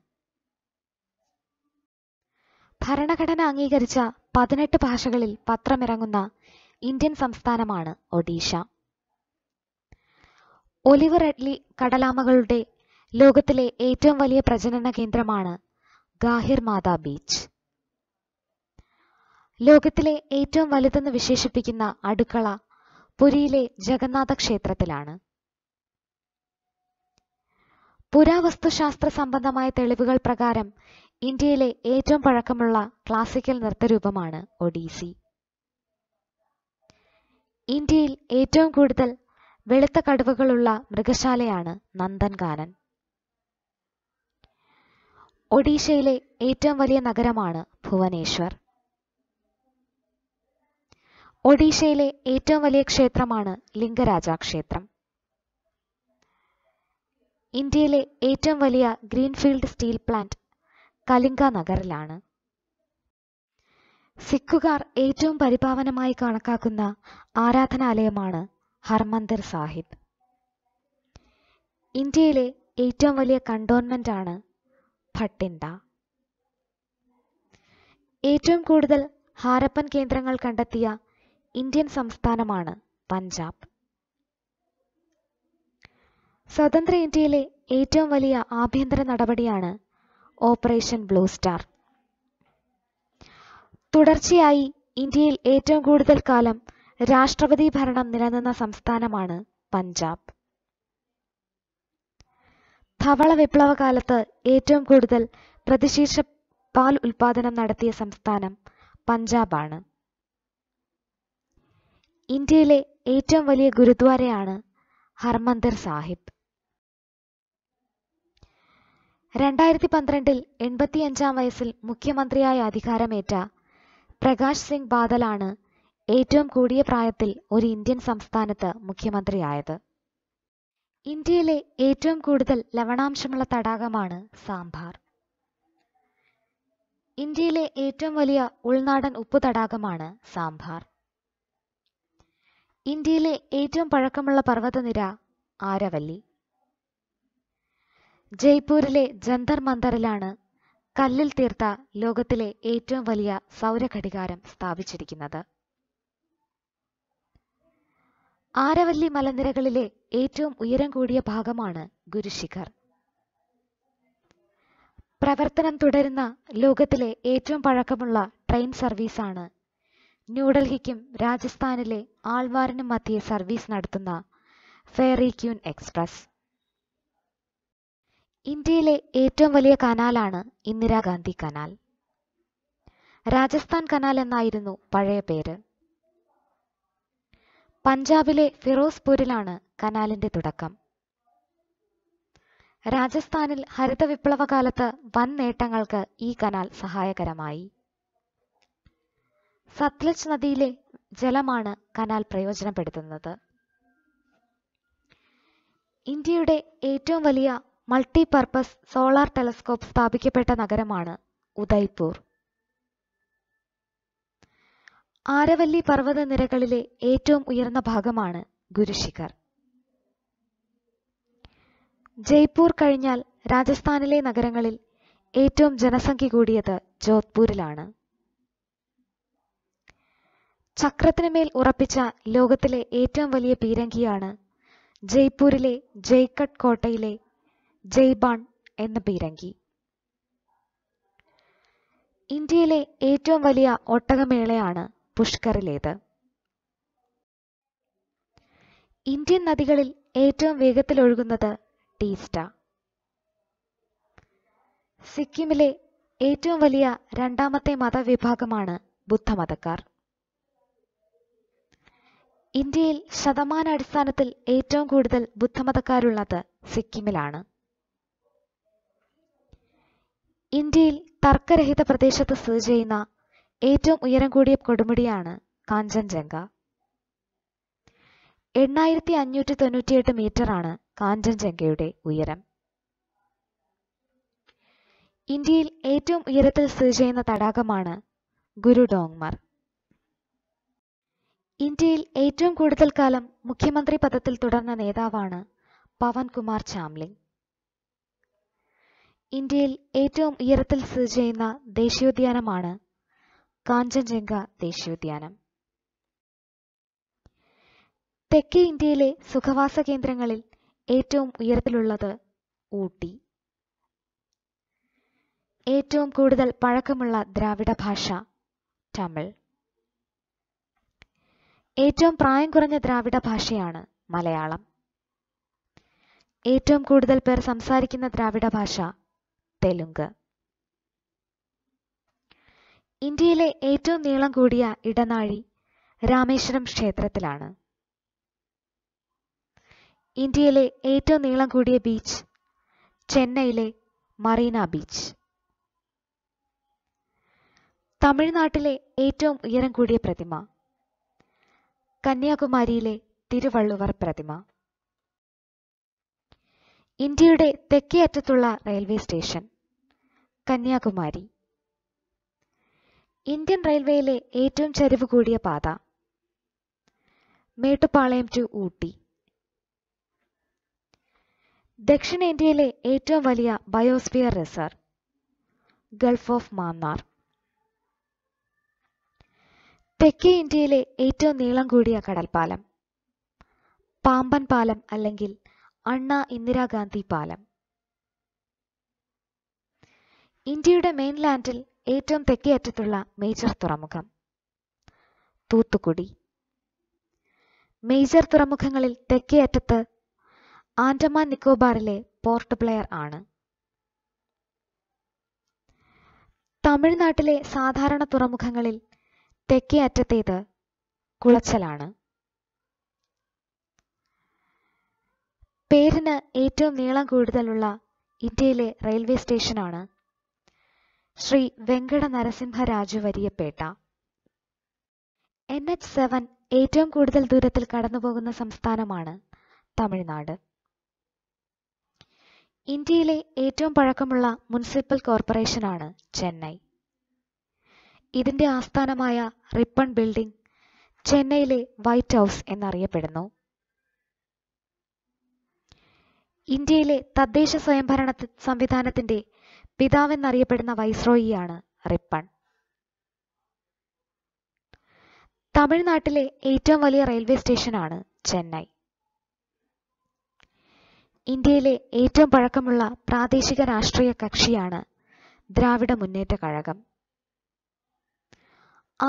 ഭരണഘടന അംഗീകരിച്ച പതിനെട്ട് ഭാഷകളിൽ പത്രമിറങ്ങുന്ന ഇന്ത്യൻ സംസ്ഥാനമാണ് ഒഡീഷ ഒലിവ് റെഡ്ലി കടലാമകളുടെ ലോകത്തിലെ ഏറ്റവും വലിയ പ്രജനന കേന്ദ്രമാണ് ഗാഹിർ മാതാ ബീച്ച് ലോകത്തിലെ ഏറ്റവും വലുതെന്ന് വിശേഷിപ്പിക്കുന്ന അടുക്കള പുരിയിലെ ജഗന്നാഥ ക്ഷേത്രത്തിലാണ് പുരാവസ്തുശാസ്ത്ര സംബന്ധമായ തെളിവുകൾ പ്രകാരം ഇന്ത്യയിലെ ഏറ്റവും പഴക്കമുള്ള ക്ലാസിക്കൽ നൃത്തരൂപമാണ് ഒഡീസി ഇന്ത്യയിൽ ഏറ്റവും കൂടുതൽ വെളുത്ത കടുവകളുള്ള മൃഗശാലയാണ് നന്ദൻകാനൻ ഒഡീഷയിലെ ഏറ്റവും വലിയ നഗരമാണ് ഭുവനേശ്വർ ഒഡീഷയിലെ ഏറ്റവും വലിയ ക്ഷേത്രമാണ് ലിംഗരാജ ക്ഷേത്രം ഇന്ത്യയിലെ ഏറ്റവും വലിയ ഗ്രീൻഫീൽഡ് സ്റ്റീൽ പ്ലാന്റ് കലിംഗ നഗറിലാണ് സിഖുകാർ ഏറ്റവും പരിപാവനമായി കണക്കാക്കുന്ന ആരാധനാലയമാണ് ഹർമന്ദിർ സാഹിബ് ഇന്ത്യയിലെ ഏറ്റവും വലിയ കണ്ടോൺമെന്റ് ആണ് ഭട്ടിൻഡ ഏറ്റവും കൂടുതൽ ഹാരപ്പൻ കേന്ദ്രങ്ങൾ കണ്ടെത്തിയ ഇന്ത്യൻ സംസ്ഥാനമാണ് പഞ്ചാബ് സ്വതന്ത്ര ഇന്ത്യയിലെ ഏറ്റവും വലിയ ആഭ്യന്തര നടപടിയാണ് ഓപ്പറേഷൻ ബ്ലൂ സ്റ്റാർ തുടർച്ചയായി ഇന്ത്യയിൽ ഏറ്റവും കൂടുതൽ കാലം രാഷ്ട്രപതി ഭരണം നിലനിന്ന സംസ്ഥാനമാണ് പഞ്ചാബ് ധവള വിപ്ലവകാലത്ത് ഏറ്റവും കൂടുതൽ പ്രതിശീർഷ പാൽ ഉൽപാദനം നടത്തിയ സംസ്ഥാനം പഞ്ചാബാണ് ഇന്ത്യയിലെ ഏറ്റവും വലിയ ഗുരുദ്വാരയാണ് ഹർമന്ദിർ സാഹിബ് രണ്ടായിരത്തി പന്ത്രണ്ടിൽ എൺപത്തിയഞ്ചാം വയസ്സിൽ മുഖ്യമന്ത്രിയായ അധികാരമേറ്റ പ്രകാശ് സിംഗ് ബാദലാണ് ഏറ്റവും കൂടിയ പ്രായത്തിൽ ഒരു ഇന്ത്യൻ സംസ്ഥാനത്ത് മുഖ്യമന്ത്രിയായത് ഇന്ത്യയിലെ ഏറ്റവും കൂടുതൽ ലവണാംശമുള്ള തടാകമാണ് സാമ്പാർ ഇന്ത്യയിലെ ഏറ്റവും വലിയ ഉൾനാടൻ ഉപ്പു തടാകമാണ് സാമ്പാർ ഇന്ത്യയിലെ ഏറ്റവും പഴക്കമുള്ള പർവ്വതനിര ആരവല്ലി ജയ്പൂരിലെ ജന്തർ മന്ദറിലാണ് കല്ലിൽ തീർത്ത ലോകത്തിലെ ഏറ്റവും വലിയ സൗരഘടികാരം സ്ഥാപിച്ചിരിക്കുന്നത് ആരവല്ലി മലനിരകളിലെ ഏറ്റവും ഉയരം കൂടിയ ഭാഗമാണ് ഗുരുശിഖർ പ്രവർത്തനം തുടരുന്ന ലോകത്തിലെ ഏറ്റവും പഴക്കമുള്ള ട്രെയിൻ സർവീസാണ് ന്യൂഡൽഹിക്കും രാജസ്ഥാനിലെ ആൾവാറിനും മധ്യേ സർവീസ് നടത്തുന്ന ഫെയറി ക്യൂൻ എക്സ്പ്രസ് ഇന്ത്യയിലെ ഏറ്റവും വലിയ കനാലാണ് ഇന്ദിരാഗാന്ധി കനാൽ രാജസ്ഥാൻ കനാൽ എന്നായിരുന്നു പഴയ പേര് പഞ്ചാബിലെ ഫിറോസ്പൂരിലാണ് കനാലിന്റെ തുടക്കം രാജസ്ഥാനിൽ ഹരിത വിപ്ലവ കാലത്ത് വൻ നേട്ടങ്ങൾക്ക് ഈ കനാൽ സഹായകരമായി സത്ലജ് നദിയിലെ ജലമാണ് കനാൽ പ്രയോജനപ്പെടുത്തുന്നത് ഇന്ത്യയുടെ ഏറ്റവും വലിയ മൾട്ടി പർപ്പസ് സോളാർ ടെലസ്കോപ്പ് സ്ഥാപിക്കപ്പെട്ട നഗരമാണ് ഉദയ്പൂർ ആരവല്ലി പർവ്വത നിരകളിലെ ഏറ്റവും ഉയർന്ന ഭാഗമാണ് ഗുരുശിഖർ ജയ്പൂർ കഴിഞ്ഞാൽ രാജസ്ഥാനിലെ നഗരങ്ങളിൽ ഏറ്റവും ജനസംഖ്യ കൂടിയത് ജോധ്പൂരിലാണ് ചക്രത്തിനുമേൽ ഉറപ്പിച്ച ലോകത്തിലെ ഏറ്റവും വലിയ പീരങ്കിയാണ് ജയ്പൂരിലെ ജയ്കട്ട് കോട്ടയിലെ ജയ്ബാൺ എന്ന പീരങ്കി ഇന്ത്യയിലെ ഏറ്റവും വലിയ ഒട്ടകമേളയാണ് പുഷ്കറിലേത് ഇന്ത്യൻ നദികളിൽ ഏറ്റവും വേഗത്തിൽ ഒഴുകുന്നത് ടീസ്റ്റ സിക്കിമിലെ ഏറ്റവും വലിയ രണ്ടാമത്തെ മതവിഭാഗമാണ് ബുദ്ധമതക്കാർ ഇന്ത്യയിൽ ശതമാനാടിസ്ഥാനത്തിൽ ഏറ്റവും കൂടുതൽ ബുദ്ധമതക്കാരുള്ളത് സിക്കിമിലാണ് ഇന്ത്യയിൽ തർക്കരഹിത പ്രദേശത്ത് സ്ഥിതി ചെയ്യുന്ന ഏറ്റവും ഉയരം കൂടിയ കൊടുമുടിയാണ് കാഞ്ചൻജംഗ എണ്ണായിരത്തി അഞ്ഞൂറ്റി തൊണ്ണൂറ്റിയെട്ട് മീറ്ററാണ് കാഞ്ചൻജംഗയുടെ ഉയരം ഇന്ത്യയിൽ ഏറ്റവും ഉയരത്തിൽ സ്ഥിതി ചെയ്യുന്ന തടാകമാണ് ഗുരുഡോങ്മർ ഇന്ത്യയിൽ ഏറ്റവും കൂടുതൽ കാലം മുഖ്യമന്ത്രി പദത്തിൽ തുടർന്ന നേതാവാണ് പവൻകുമാർ ചാംലിംഗ് ഇന്ത്യയിൽ ഏറ്റവും ഉയരത്തിൽ സ്ഥിതി ചെയ്യുന്ന ദേശീയോദ്യാനമാണ് കാഞ്ചൻജംഗ ദേശീയോദ്യാനം തെക്കേ ഇന്ത്യയിലെ സുഖവാസ കേന്ദ്രങ്ങളിൽ ഏറ്റവും ഉയരത്തിലുള്ളത് ഊട്ടി ഏറ്റവും കൂടുതൽ പഴക്കമുള്ള ദ്രാവിഡ ഭാഷ തമിഴ് ഏറ്റവും പ്രായം കുറഞ്ഞ ദ്രാവിഡ ഭാഷയാണ് മലയാളം ഏറ്റവും കൂടുതൽ പേർ സംസാരിക്കുന്ന ദ്രാവിഡ ഭാഷ തെലുങ്ക് ഇന്ത്യയിലെ ഏറ്റവും നീളം കൂടിയ ഇടനാഴി രാമേശ്വരം ക്ഷേത്രത്തിലാണ് ഇന്ത്യയിലെ ഏറ്റവും നീളം കൂടിയ ബീച്ച് ചെന്നൈയിലെ മറീന ബീച്ച് തമിഴ്നാട്ടിലെ ഏറ്റവും ഉയരം കൂടിയ പ്രതിമ കന്യാകുമാരിയിലെ തിരുവള്ളുവർ പ്രതിമ ഇന്ത്യയുടെ തെക്കേ അറ്റത്തുള്ള റെയിൽവേ സ്റ്റേഷൻ കന്യാകുമാരി ഇന്ത്യൻ റെയിൽവേയിലെ ഏറ്റവും ചരിവ് കൂടിയ പാത മേട്ടുപാളയം ടു ഊട്ടി ദക്ഷിണേന്ത്യയിലെ ഏറ്റവും വലിയ biosphere reserve gulf of Mannar തെക്കേ ഇന്ത്യയിലെ ഏറ്റവും നീളം കൂടിയ കടൽപാലം പാമ്പൻ പാലം അല്ലെങ്കിൽ അണ്ണ ഇന്ദിരാഗാന്ധി പാലം ഇന്ത്യയുടെ മെയിൻലാൻഡിൽ ഏറ്റവും തെക്കേ അറ്റത്തുള്ള മേജർ തുറമുഖം തൂത്തുക്കുടി മേജർ തുറമുഖങ്ങളിൽ തെക്കേ അറ്റത്ത് ആൻഡമാൻ നിക്കോബാറിലെ പോർട്ട് ബ്ലെയർ ആണ് തമിഴ്നാട്ടിലെ സാധാരണ തുറമുഖങ്ങളിൽ തെക്കേ അറ്റത്തേത് കുളച്ചലാണ് പേരിന് ഏറ്റവും നീളം കൂടുതലുള്ള ഇന്ത്യയിലെ റെയിൽവേ സ്റ്റേഷനാണ് Shri Venkata Narasimha Raju Variyapeta N H seven ഏറ്റവും കൂടുതൽ ദൂരത്തിൽ കടന്നുപോകുന്ന സംസ്ഥാനമാണ് തമിഴ്നാട് ഇന്ത്യയിലെ ഏറ്റവും പഴക്കമുള്ള മുനിസിപ്പൽ കോർപ്പറേഷനാണ് ചെന്നൈ ഇതിന്റെ ആസ്ഥാനമായ റിപ്പൺ ബിൽഡിംഗ് ചെന്നൈയിലെ വൈറ്റ് ഹൗസ് എന്നറിയപ്പെടുന്നു ഇന്ത്യയിലെ തദ്ദേശ സ്വയംഭരണ സംവിധാനത്തിന്റെ പിതാവെന്നറിയപ്പെടുന്ന വൈസ്രോയിയാണ് റിപ്പൺ തമിഴ്നാട്ടിലെ ഏറ്റവും വലിയ റെയിൽവേ സ്റ്റേഷനാണ് ചെന്നൈ ഇന്ത്യയിലെ ഏറ്റവും പഴക്കമുള്ള പ്രാദേശിക രാഷ്ട്രീയ കക്ഷിയാണ് ദ്രാവിഡ മുന്നേറ്റ കഴകം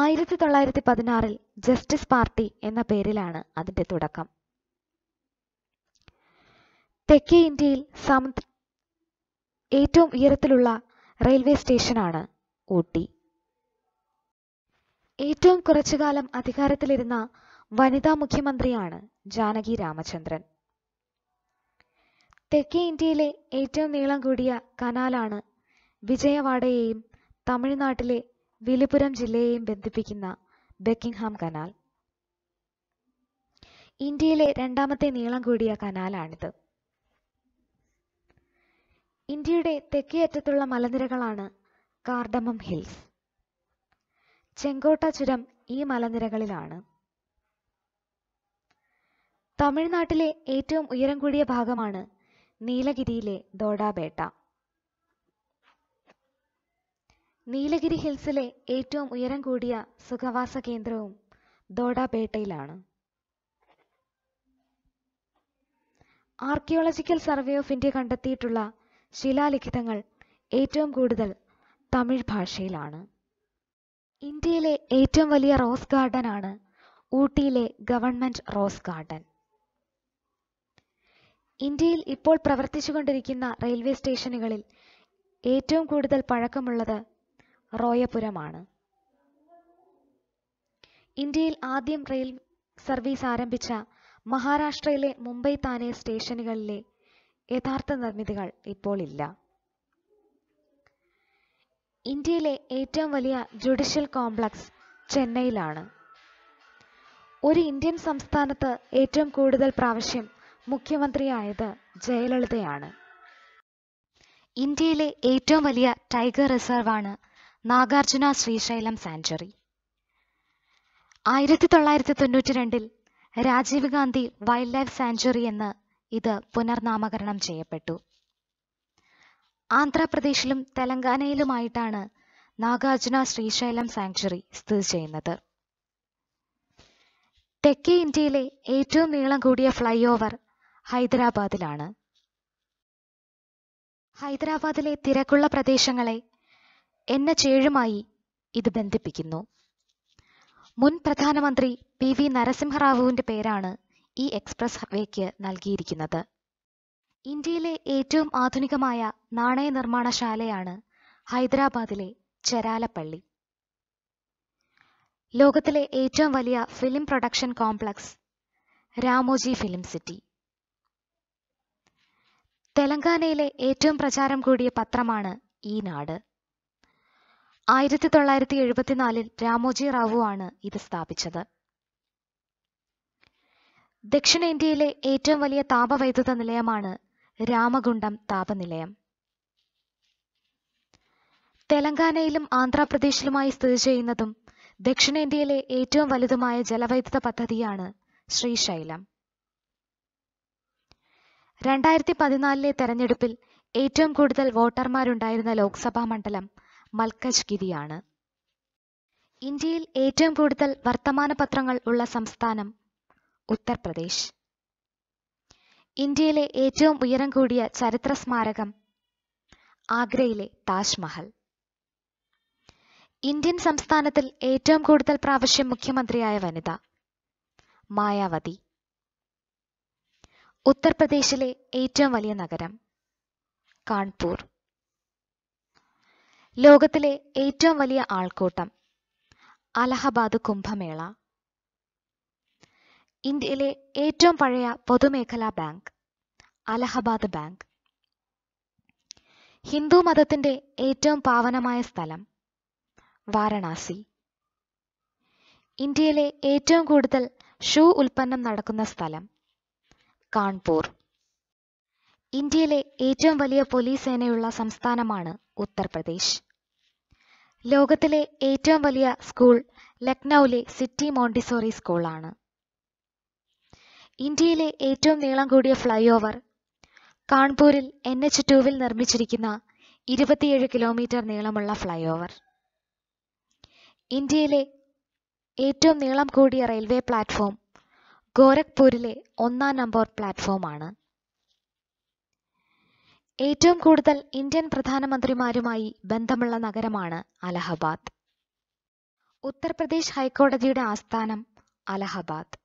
ആയിരത്തി തൊള്ളായിരത്തി പതിനാറിൽ ജസ്റ്റിസ് പാർട്ടി എന്ന പേരിലാണ് അതിന്റെ തുടക്കം തെക്കേ ഇന്ത്യയിൽ സമുദ്ര ഏറ്റവും ഉയരത്തിലുള്ള റെയിൽവേ സ്റ്റേഷനാണ് ഊട്ടി ഏറ്റവും കുറച്ചു കാലം അധികാരത്തിലിരുന്ന വനിതാ മുഖ്യമന്ത്രിയാണ് ജാനകി രാമചന്ദ്രൻ തെക്കേ ഇന്ത്യയിലെ ഏറ്റവും നീളം കൂടിയ കനാലാണ് വിജയവാഡയെയും തമിഴ്നാട്ടിലെ വിലുപുരം ജില്ലയെയും ബന്ധിപ്പിക്കുന്ന ബെക്കിംഗ്ഹാം കനാൽ ഇന്ത്യയിലെ രണ്ടാമത്തെ നീളം കൂടിയ കനാലാണിത് ഇന്ത്യയുടെ തെക്കേയറ്റത്തുള്ള മലനിരകളാണ് കാർഡമം ഹിൽസ് ചെങ്കോട്ട ചുരം ഈ മലനിരകളിലാണ് തമിഴ്നാട്ടിലെ ഏറ്റവും ഉയരം കൂടിയ ഭാഗമാണ് നീലഗിരിയിലെ ദോഡാബേട്ട നീലഗിരി ഹിൽസിലെ ഏറ്റവും ഉയരം കൂടിയ സുഖവാസ കേന്ദ്രവും ദോഡാബേട്ടയിലാണ് ആർക്കിയോളജിക്കൽ സർവേ ഓഫ് ഇന്ത്യ കണ്ടെത്തിയിട്ടുള്ള ശിലാലിഖിതങ്ങൾ ഏറ്റവും കൂടുതൽ തമിഴ് ഭാഷയിലാണ് ഇന്ത്യയിലെ ഏറ്റവും വലിയ റോസ് ഗാർഡൻ ആണ് ഊട്ടിയിലെ ഗവൺമെൻറ് റോസ് ഗാർഡൻ ഇന്ത്യയിൽ ഇപ്പോൾ പ്രവർത്തിച്ചുകൊണ്ടിരിക്കുന്ന റെയിൽവേ സ്റ്റേഷനുകളിൽ ഏറ്റവും കൂടുതൽ പഴക്കമുള്ളത് റോയപുരമാണ് ഇന്ത്യയിൽ ആദ്യം റെയിൽ സർവീസ് ആരംഭിച്ച മഹാരാഷ്ട്രയിലെ മുംബൈ താനെ സ്റ്റേഷനുകളിലെ യഥാർത്ഥ നിർമ്മിതികൾ ഇപ്പോൾ ഇല്ല ഇന്ത്യയിലെ ഏറ്റവും വലിയ ജുഡീഷ്യൽ കോംപ്ലക്സ് ചെന്നൈയിലാണ് ഒരു ഇന്ത്യൻ സംസ്ഥാനത്ത് ഏറ്റവും കൂടുതൽ പ്രാവശ്യം മുഖ്യമന്ത്രിയായത് ജയലളിതയാണ് ഇന്ത്യയിലെ ഏറ്റവും വലിയ ടൈഗർ റിസർവാണ് നാഗാർജുന ശ്രീശൈലം സാഞ്ചുറി ആയിരത്തി തൊള്ളായിരത്തി തൊണ്ണൂറ്റി രണ്ടിൽ രാജീവ് ഗാന്ധി വൈൽഡ് ലൈഫ് സാഞ്ചുറി എന്ന് ഇത് പുനർനാമകരണം ചെയ്യപ്പെട്ടു ആന്ധ്രാപ്രദേശിലും തെലങ്കാനയിലുമായിട്ടാണ് നാഗാർജുന ശ്രീശൈലം സാങ്ച്വറി സ്ഥിതി ചെയ്യുന്നത് തെക്കേ ഇന്ത്യയിലെ ഏറ്റവും നീളം കൂടിയ ഫ്ലൈ ഓവർ ഹൈദരാബാദിലാണ് ഹൈദരാബാദിലെ തിരക്കുള്ള പ്രദേശങ്ങളെ എന്ന ചേഴുമായി ഇത് ബന്ധിപ്പിക്കുന്നു മുൻ പ്രധാനമന്ത്രി പി വി നരസിംഹറാവുവിന്റെ പേരാണ് ഈ എക്സ്പ്രസ് വേക്ക് നൽകിയിരിക്കുന്നത് ഇന്ത്യയിലെ ഏറ്റവും ആധുനികമായ നാണയ നിർമ്മാണശാലയാണ് ഹൈദരാബാദിലെ ചെരാലപ്പള്ളി ലോകത്തിലെ ഏറ്റവും വലിയ film production complex Ramoji film city തെലങ്കാനയിലെ ഏറ്റവും പ്രചാരം കൂടിയ പത്രമാണ് നാട് ആയിരത്തി തൊള്ളായിരത്തി എഴുപത്തിനാലിൽ രാമോജി റാവു ആണ് ഇത് സ്ഥാപിച്ചത് ദക്ഷിണേന്ത്യയിലെ ഏറ്റവും വലിയ താപവൈദ്യുത നിലയമാണ് രാമഗുണ്ടം താപനിലയം തെലങ്കാനയിലും ആന്ധ്രാപ്രദേശിലുമായി സ്ഥിതി ചെയ്യുന്നതും ദക്ഷിണേന്ത്യയിലെ ഏറ്റവും വലുതുമായ ജലവൈദ്യുത പദ്ധതിയാണ് ശ്രീശൈലം രണ്ടായിരത്തി പതിനാലിലെ തെരഞ്ഞെടുപ്പിൽ ഏറ്റവും കൂടുതൽ വോട്ടർമാരുണ്ടായിരുന്ന ലോക്സഭാ മണ്ഡലം മൽക്കജ്ഗിരിയാണ് ഇന്ത്യയിൽ ഏറ്റവും കൂടുതൽ വർത്തമാന പത്രങ്ങൾ ഉള്ള സംസ്ഥാനം ഉത്തർപ്രദേശ് ഇന്ത്യയിലെ ഏറ്റവും ഉയരം കൂടിയ ചരിത്ര സ്മാരകം ആഗ്രയിലെ താജ്മഹൽ ഇന്ത്യൻ സംസ്ഥാനത്തിൽ ഏറ്റവും കൂടുതൽ പ്രാവശ്യം മുഖ്യമന്ത്രിയായ വനിത മായാവതി ഉത്തർപ്രദേശിലെ ഏറ്റവും വലിയ നഗരം കാൺപൂർ ലോകത്തിലെ ഏറ്റവും വലിയ ആൾക്കൂട്ടം അലഹബാദ് കുംഭമേള ഇന്ത്യയിലെ ഏറ്റവും പഴയ പൊതുമേഖലാ ബാങ്ക് അലഹബാദ് ബാങ്ക് ഹിന്ദു മതത്തിന്റെ ഏറ്റവും പാവനമായ സ്ഥലം വാരണാസി ഇന്ത്യയിലെ ഏറ്റവും കൂടുതൽ ഷൂ ഉൽപ്പന്നം നടക്കുന്ന സ്ഥലം കാൺപൂർ ഇന്ത്യയിലെ ഏറ്റവും വലിയ പോലീസ് സേനയുള്ള സംസ്ഥാനമാണ് ഉത്തർപ്രദേശ് ലോകത്തിലെ ഏറ്റവും വലിയ സ്കൂൾ ലക്നൌലെ സിറ്റി മോണ്ടിസോറി സ്കൂളാണ് ഇന്ത്യയിലെ ഏറ്റവും നീളം കൂടിയ ഫ്ലൈ ഓവർ കാൺപൂരിൽ എൻ എച്ച് ടുവിൽ നിർമ്മിച്ചിരിക്കുന്ന ഇരുപത്തിയേഴ് കിലോമീറ്റർ നീളമുള്ള ഫ്ലൈ ഓവർ ഇന്ത്യയിലെ ഏറ്റവും നീളം കൂടിയ റെയിൽവേ പ്ലാറ്റ്ഫോം ഗോരഖ്പൂരിലെ ഒന്നാം നമ്പർ പ്ലാറ്റ്ഫോമാണ് ഏറ്റവും കൂടുതൽ ഇന്ത്യൻ പ്രധാനമന്ത്രിമാരുമായി ബന്ധമുള്ള നഗരമാണ് അലഹബാദ് ഉത്തർപ്രദേശ് ഹൈക്കോടതിയുടെ ആസ്ഥാനം അലഹബാദ്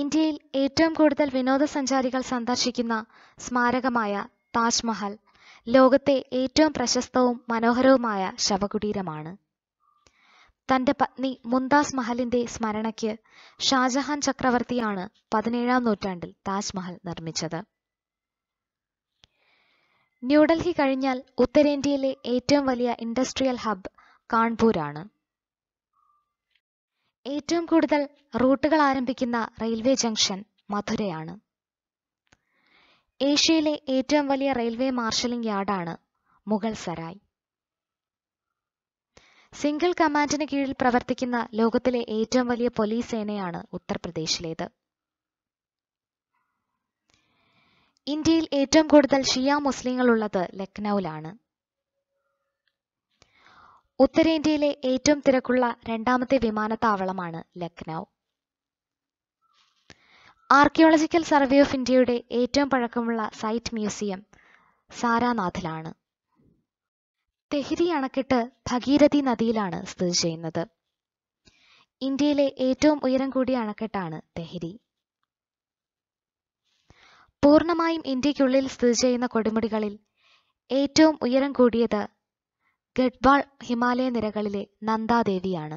ഇന്ത്യയിൽ ഏറ്റവും കൂടുതൽ വിനോദസഞ്ചാരികൾ സന്ദർശിക്കുന്ന സ്മാരകമായ താജ്മഹൽ ലോകത്തെ ഏറ്റവും പ്രശസ്തവും മനോഹരവുമായ ശവകുടീരമാണ് തന്റെ പത്നി മുംതാസ് മഹലിന്റെ സ്മരണയ്ക്ക് ഷാജഹാൻ ചക്രവർത്തിയാണ് പതിനേഴാം നൂറ്റാണ്ടിൽ താജ്മഹൽ നിർമ്മിച്ചത് ന്യൂഡൽഹി കഴിഞ്ഞാൽ ഉത്തരേന്ത്യയിലെ ഏറ്റവും വലിയ ഇൻഡസ്ട്രിയൽ ഹബ് കാൺപൂരാണ് ഏറ്റവും കൂടുതൽ റൂട്ടുകൾ ആരംഭിക്കുന്ന റെയിൽവേ ജംഗ്ഷൻ മധുരയാണ് ഏഷ്യയിലെ ഏറ്റവും വലിയ റെയിൽവേ മാർഷലിംഗ് യാർഡാണ് മുഗൾ സരായ് സിംഗിൾ കമാൻഡിന് കീഴിൽ പ്രവർത്തിക്കുന്ന ലോകത്തിലെ ഏറ്റവും വലിയ പോലീസ് സേനയാണ് ഉത്തർപ്രദേശിലേത് ഇന്ത്യയിൽ ഏറ്റവും കൂടുതൽ ഷിയ മുസ്ലിങ്ങൾ ഉള്ളത് ലക്നൌവിലാണ് ഉത്തരേന്ത്യയിലെ ഏറ്റവും തിരക്കുള്ള രണ്ടാമത്തെ വിമാനത്താവളമാണ് ലക്നൗ ആർക്കിയോളജിക്കൽ സർവേ ഓഫ് ഇന്ത്യയുടെ ഏറ്റവും പഴക്കമുള്ള സൈറ്റ് മ്യൂസിയം സാരാനാഥിലാണ് തെഹ്രി അണക്കെട്ട് ഭഗീരഥി നദിയിലാണ് സ്ഥിതി ചെയ്യുന്നത് ഇന്ത്യയിലെ ഏറ്റവും ഉയരം കൂടിയ അണക്കെട്ടാണ് തെഹ്രി പൂർണ്ണമായും ഇന്ത്യക്കുള്ളിൽ സ്ഥിതി ചെയ്യുന്ന കൊടുമുടികളിൽ ഏറ്റവും ഉയരം കൂടിയത് ഗഡ്വാൾ ഹിമാലയ നിരകളിലെ നന്ദാദേവിയാണ്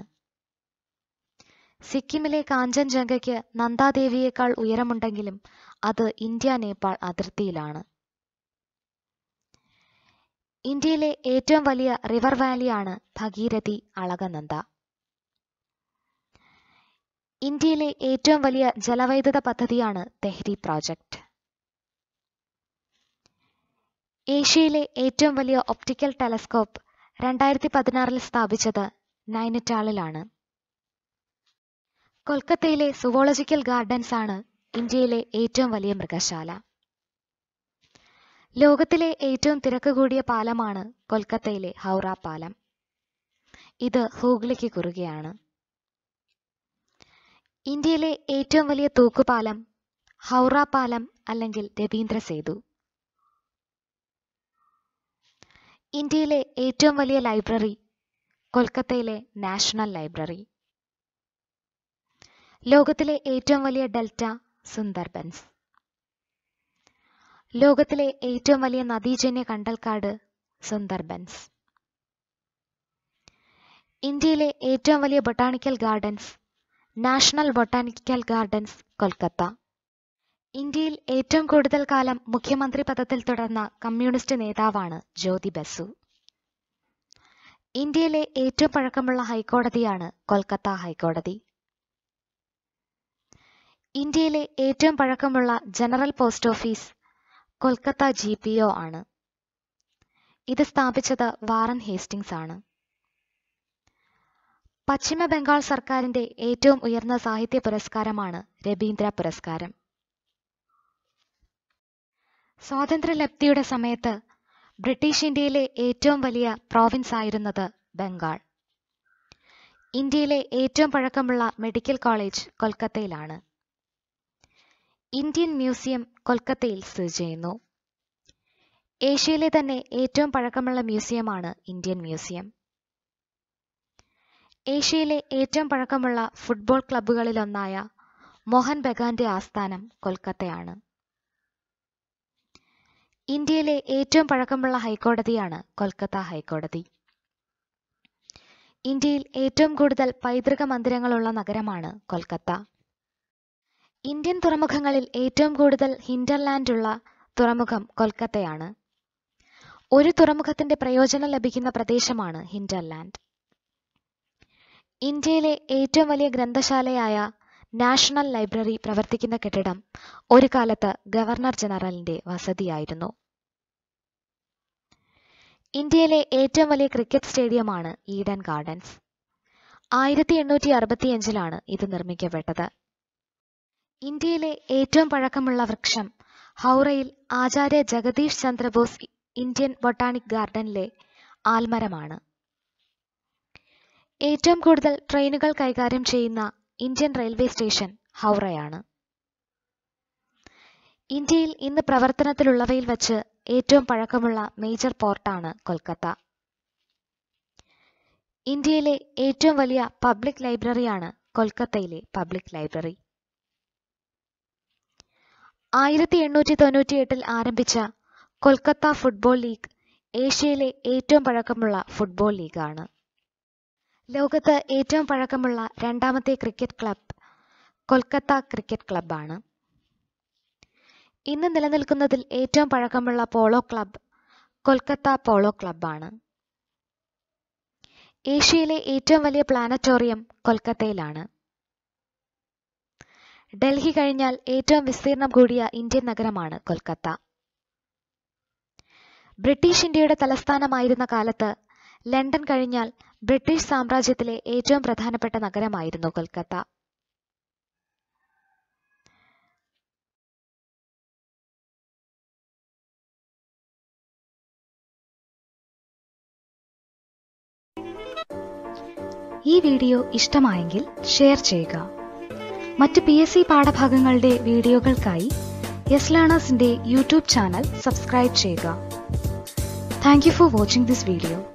സിക്കിമിലെ കാഞ്ചൻജംഗയ്ക്ക് നന്ദാദേവിയേക്കാൾ ഉയരമുണ്ടെങ്കിലും അത് ഇന്ത്യ നേപ്പാൾ അതിർത്തിയിലാണ് ഇന്ത്യയിലെ ഏറ്റവും വലിയ റിവർ വാലിയാണ് ഭഗീരഥി അളകനന്ദ ഇന്ത്യയിലെ ഏറ്റവും വലിയ ജലവൈദ്യുത പദ്ധതിയാണ് തെഹ്രി പ്രോജക്റ്റ് ഏഷ്യയിലെ ഏറ്റവും വലിയ ഒപ്റ്റിക്കൽ ടെലസ്കോപ്പ് രണ്ടായിരത്തി പതിനാറിൽ സ്ഥാപിച്ചത് നൈനറ്റാളിലാണ് കൊൽക്കത്തയിലെ സുവോളജിക്കൽ ഗാർഡൻസ് ആണ് ഇന്ത്യയിലെ ഏറ്റവും വലിയ മൃഗശാല ലോകത്തിലെ ഏറ്റവും തിരക്ക് കൂടിയ പാലമാണ് കൊൽക്കത്തയിലെ ഹൗറ പാലം ഇത് ഹൂഗ്ലിക്ക് കുറുകയാണ് ഇന്ത്യയിലെ ഏറ്റവും വലിയ തൂക്കുപാലം ഹൗറ പാലം അല്ലെങ്കിൽ രവീന്ദ്ര സേതു ഇന്ത്യയിലെ ഏറ്റവും വലിയ ലൈബ്രറി കൊൽക്കത്തയിലെ നാഷണൽ ലൈബ്രറി ലോകത്തിലെ ഏറ്റവും വലിയ ഡെൽറ്റ സുന്ദർബൻസ് ലോകത്തിലെ ഏറ്റവും വലിയ നദീജന്യ കണ്ടൽക്കാട് സുന്ദർബൻസ് ഇന്ത്യയിലെ ഏറ്റവും വലിയ botanical gardens national botanical gardens Kolkata ഇന്ത്യയിൽ ഏറ്റവും കൂടുതൽ കാലം മുഖ്യമന്ത്രി പദത്തിൽ തുടർന്ന കമ്മ്യൂണിസ്റ്റ് നേതാവാണ് ജ്യോതി ബസു ഇന്ത്യയിലെ ഏറ്റവും പഴക്കമുള്ള ഹൈക്കോടതിയാണ് കൊൽക്കത്ത ഹൈക്കോടതി ഇന്ത്യയിലെ ഏറ്റവും പഴക്കമുള്ള general post office Kolkata G P O ആണ് ഇത് സ്ഥാപിച്ചത് വാറൻ ഹേസ്റ്റിംഗ്സ് ആണ് പശ്ചിമ ബംഗാൾ സർക്കാരിന്റെ ഏറ്റവും ഉയർന്ന സാഹിത്യ പുരസ്കാരമാണ് രബീന്ദ്ര പുരസ്കാരം സ്വാതന്ത്ര്യലബ്ധിയുടെ സമയത്ത് ബ്രിട്ടീഷ് ഇന്ത്യയിലെ ഏറ്റവും വലിയ പ്രോവിൻസ് ആയിരുന്നത് ബംഗാൾ ഇന്ത്യയിലെ ഏറ്റവും പഴക്കമുള്ള മെഡിക്കൽ കോളേജ് കൊൽക്കത്തയിലാണ് ഇന്ത്യൻ മ്യൂസിയം കൊൽക്കത്തയിൽ സ്ഥിതി ചെയ്യുന്നു ഏഷ്യയിലെ തന്നെ ഏറ്റവും പഴക്കമുള്ള മ്യൂസിയമാണ് ഇന്ത്യൻ മ്യൂസിയം ഏഷ്യയിലെ ഏറ്റവും പഴക്കമുള്ള ഫുട്ബോൾ ക്ലബ്ബുകളിലൊന്നായ മോഹൻ ബഗാന്റെ ആസ്ഥാനം കൊൽക്കത്തയാണ് ഇന്ത്യയിലെ ഏറ്റവും പഴക്കമുള്ള ഹൈക്കോടതിയാണ് കൊൽക്കത്ത ഹൈക്കോടതി ഇന്ത്യയിൽ ഏറ്റവും കൂടുതൽ പൈതൃക മന്ദിരങ്ങളുള്ള നഗരമാണ് കൊൽക്കത്ത ഇന്ത്യൻ തുറമുഖങ്ങളിൽ ഏറ്റവും കൂടുതൽ ഉള്ള തുറമുഖം കൊൽക്കത്തയാണ് ഒരു തുറമുഖത്തിന്റെ പ്രയോജനം ലഭിക്കുന്ന പ്രദേശമാണ് ഹിൻഡർലാൻഡ് ഇന്ത്യയിലെ ഏറ്റവും വലിയ ഗ്രന്ഥശാലയായ നാഷണൽ ലൈബ്രറി പ്രവർത്തിക്കുന്ന കെട്ടിടം ഒരു കാലത്ത് ഗവർണർ ജനറലിന്റെ വസതിയായിരുന്നു ഇന്ത്യയിലെ ഏറ്റവും വലിയ ക്രിക്കറ്റ് സ്റ്റേഡിയമാണ് ഈഡൻ ഗാർഡൻസ് ആയിരത്തി എണ്ണൂറ്റി അറുപത്തിയഞ്ചിലാണ് ഇത് നിർമ്മിക്കപ്പെട്ടത് ഇന്ത്യയിലെ ഏറ്റവും പഴക്കമുള്ള വൃക്ഷം ഹൗറയിൽ ആചാര്യ ജഗദീഷ് ചന്ദ്രബോസ് ഇന്ത്യൻ ബൊട്ടാണിക് ഗാർഡനിലെ ആൽമരമാണ് ഏറ്റവും കൂടുതൽ ട്രെയിനുകൾ കൈകാര്യം ചെയ്യുന്ന ഇന്ത്യൻ റെയിൽവേ സ്റ്റേഷൻ ഹൗറയാണ് ഇന്ത്യയിൽ ഇന്ന് പ്രവർത്തനത്തിലുള്ളവയിൽ വച്ച് ഏറ്റവും പഴക്കമുള്ള മേജർ പോർട്ടാണ് കൊൽക്കത്ത ഇന്ത്യയിലെ ഏറ്റവും വലിയ പബ്ലിക് ലൈബ്രറിയാണ് കൊൽക്കത്തയിലെ പബ്ലിക് ലൈബ്രറി ആയിരത്തി എണ്ണൂറ്റി തൊണ്ണൂറ്റി എട്ടിൽ ആരംഭിച്ച കൊൽക്കത്ത ഫുട്ബോൾ ലീഗ് ഏഷ്യയിലെ ഏറ്റവും പഴക്കമുള്ള ഫുട്ബോൾ ലീഗാണ് ലോകത്ത് ഏറ്റവും പഴക്കമുള്ള രണ്ടാമത്തെ ക്രിക്കറ്റ് ക്ലബ് കൊൽക്കത്ത ക്രിക്കറ്റ് ക്ലബാണ് ഇന്ന് നിലനിൽക്കുന്നതിൽ ഏറ്റവും പഴക്കമുള്ള പോളോ ക്ലബ് കൊൽക്കത്ത പോളോ ക്ലബാണ് ഏഷ്യയിലെ ഏറ്റവും വലിയ പ്ലാനറ്റോറിയം കൊൽക്കത്തയിലാണ് ഡൽഹി കഴിഞ്ഞാൽ ഏറ്റവും വിസ്തീർണം കൂടിയ ഇന്ത്യൻ നഗരമാണ് കൊൽക്കത്ത ബ്രിട്ടീഷ് ഇന്ത്യയുടെ തലസ്ഥാനമായിരുന്ന കാലത്ത് ലണ്ടൻ കഴിഞ്ഞാൽ ബ്രിട്ടീഷ് സാമ്രാജ്യത്തിലെ ഏറ്റവും പ്രധാനപ്പെട്ട നഗരമായിരുന്നു കൊൽക്കത്ത. ഈ വീഡിയോ ഇഷ്ടമായെങ്കിൽ ഷെയർ ചെയ്യുക. മറ്റ് പി എസ് സി പാഠഭാഗങ്ങളുടെ വീഡിയോകൾക്കായി യെസ് ലേണേഴ്സിന്റെ യൂട്യൂബ് ചാനൽ സബ്സ്ക്രൈബ് ചെയ്യുക. Thank you for watching this video.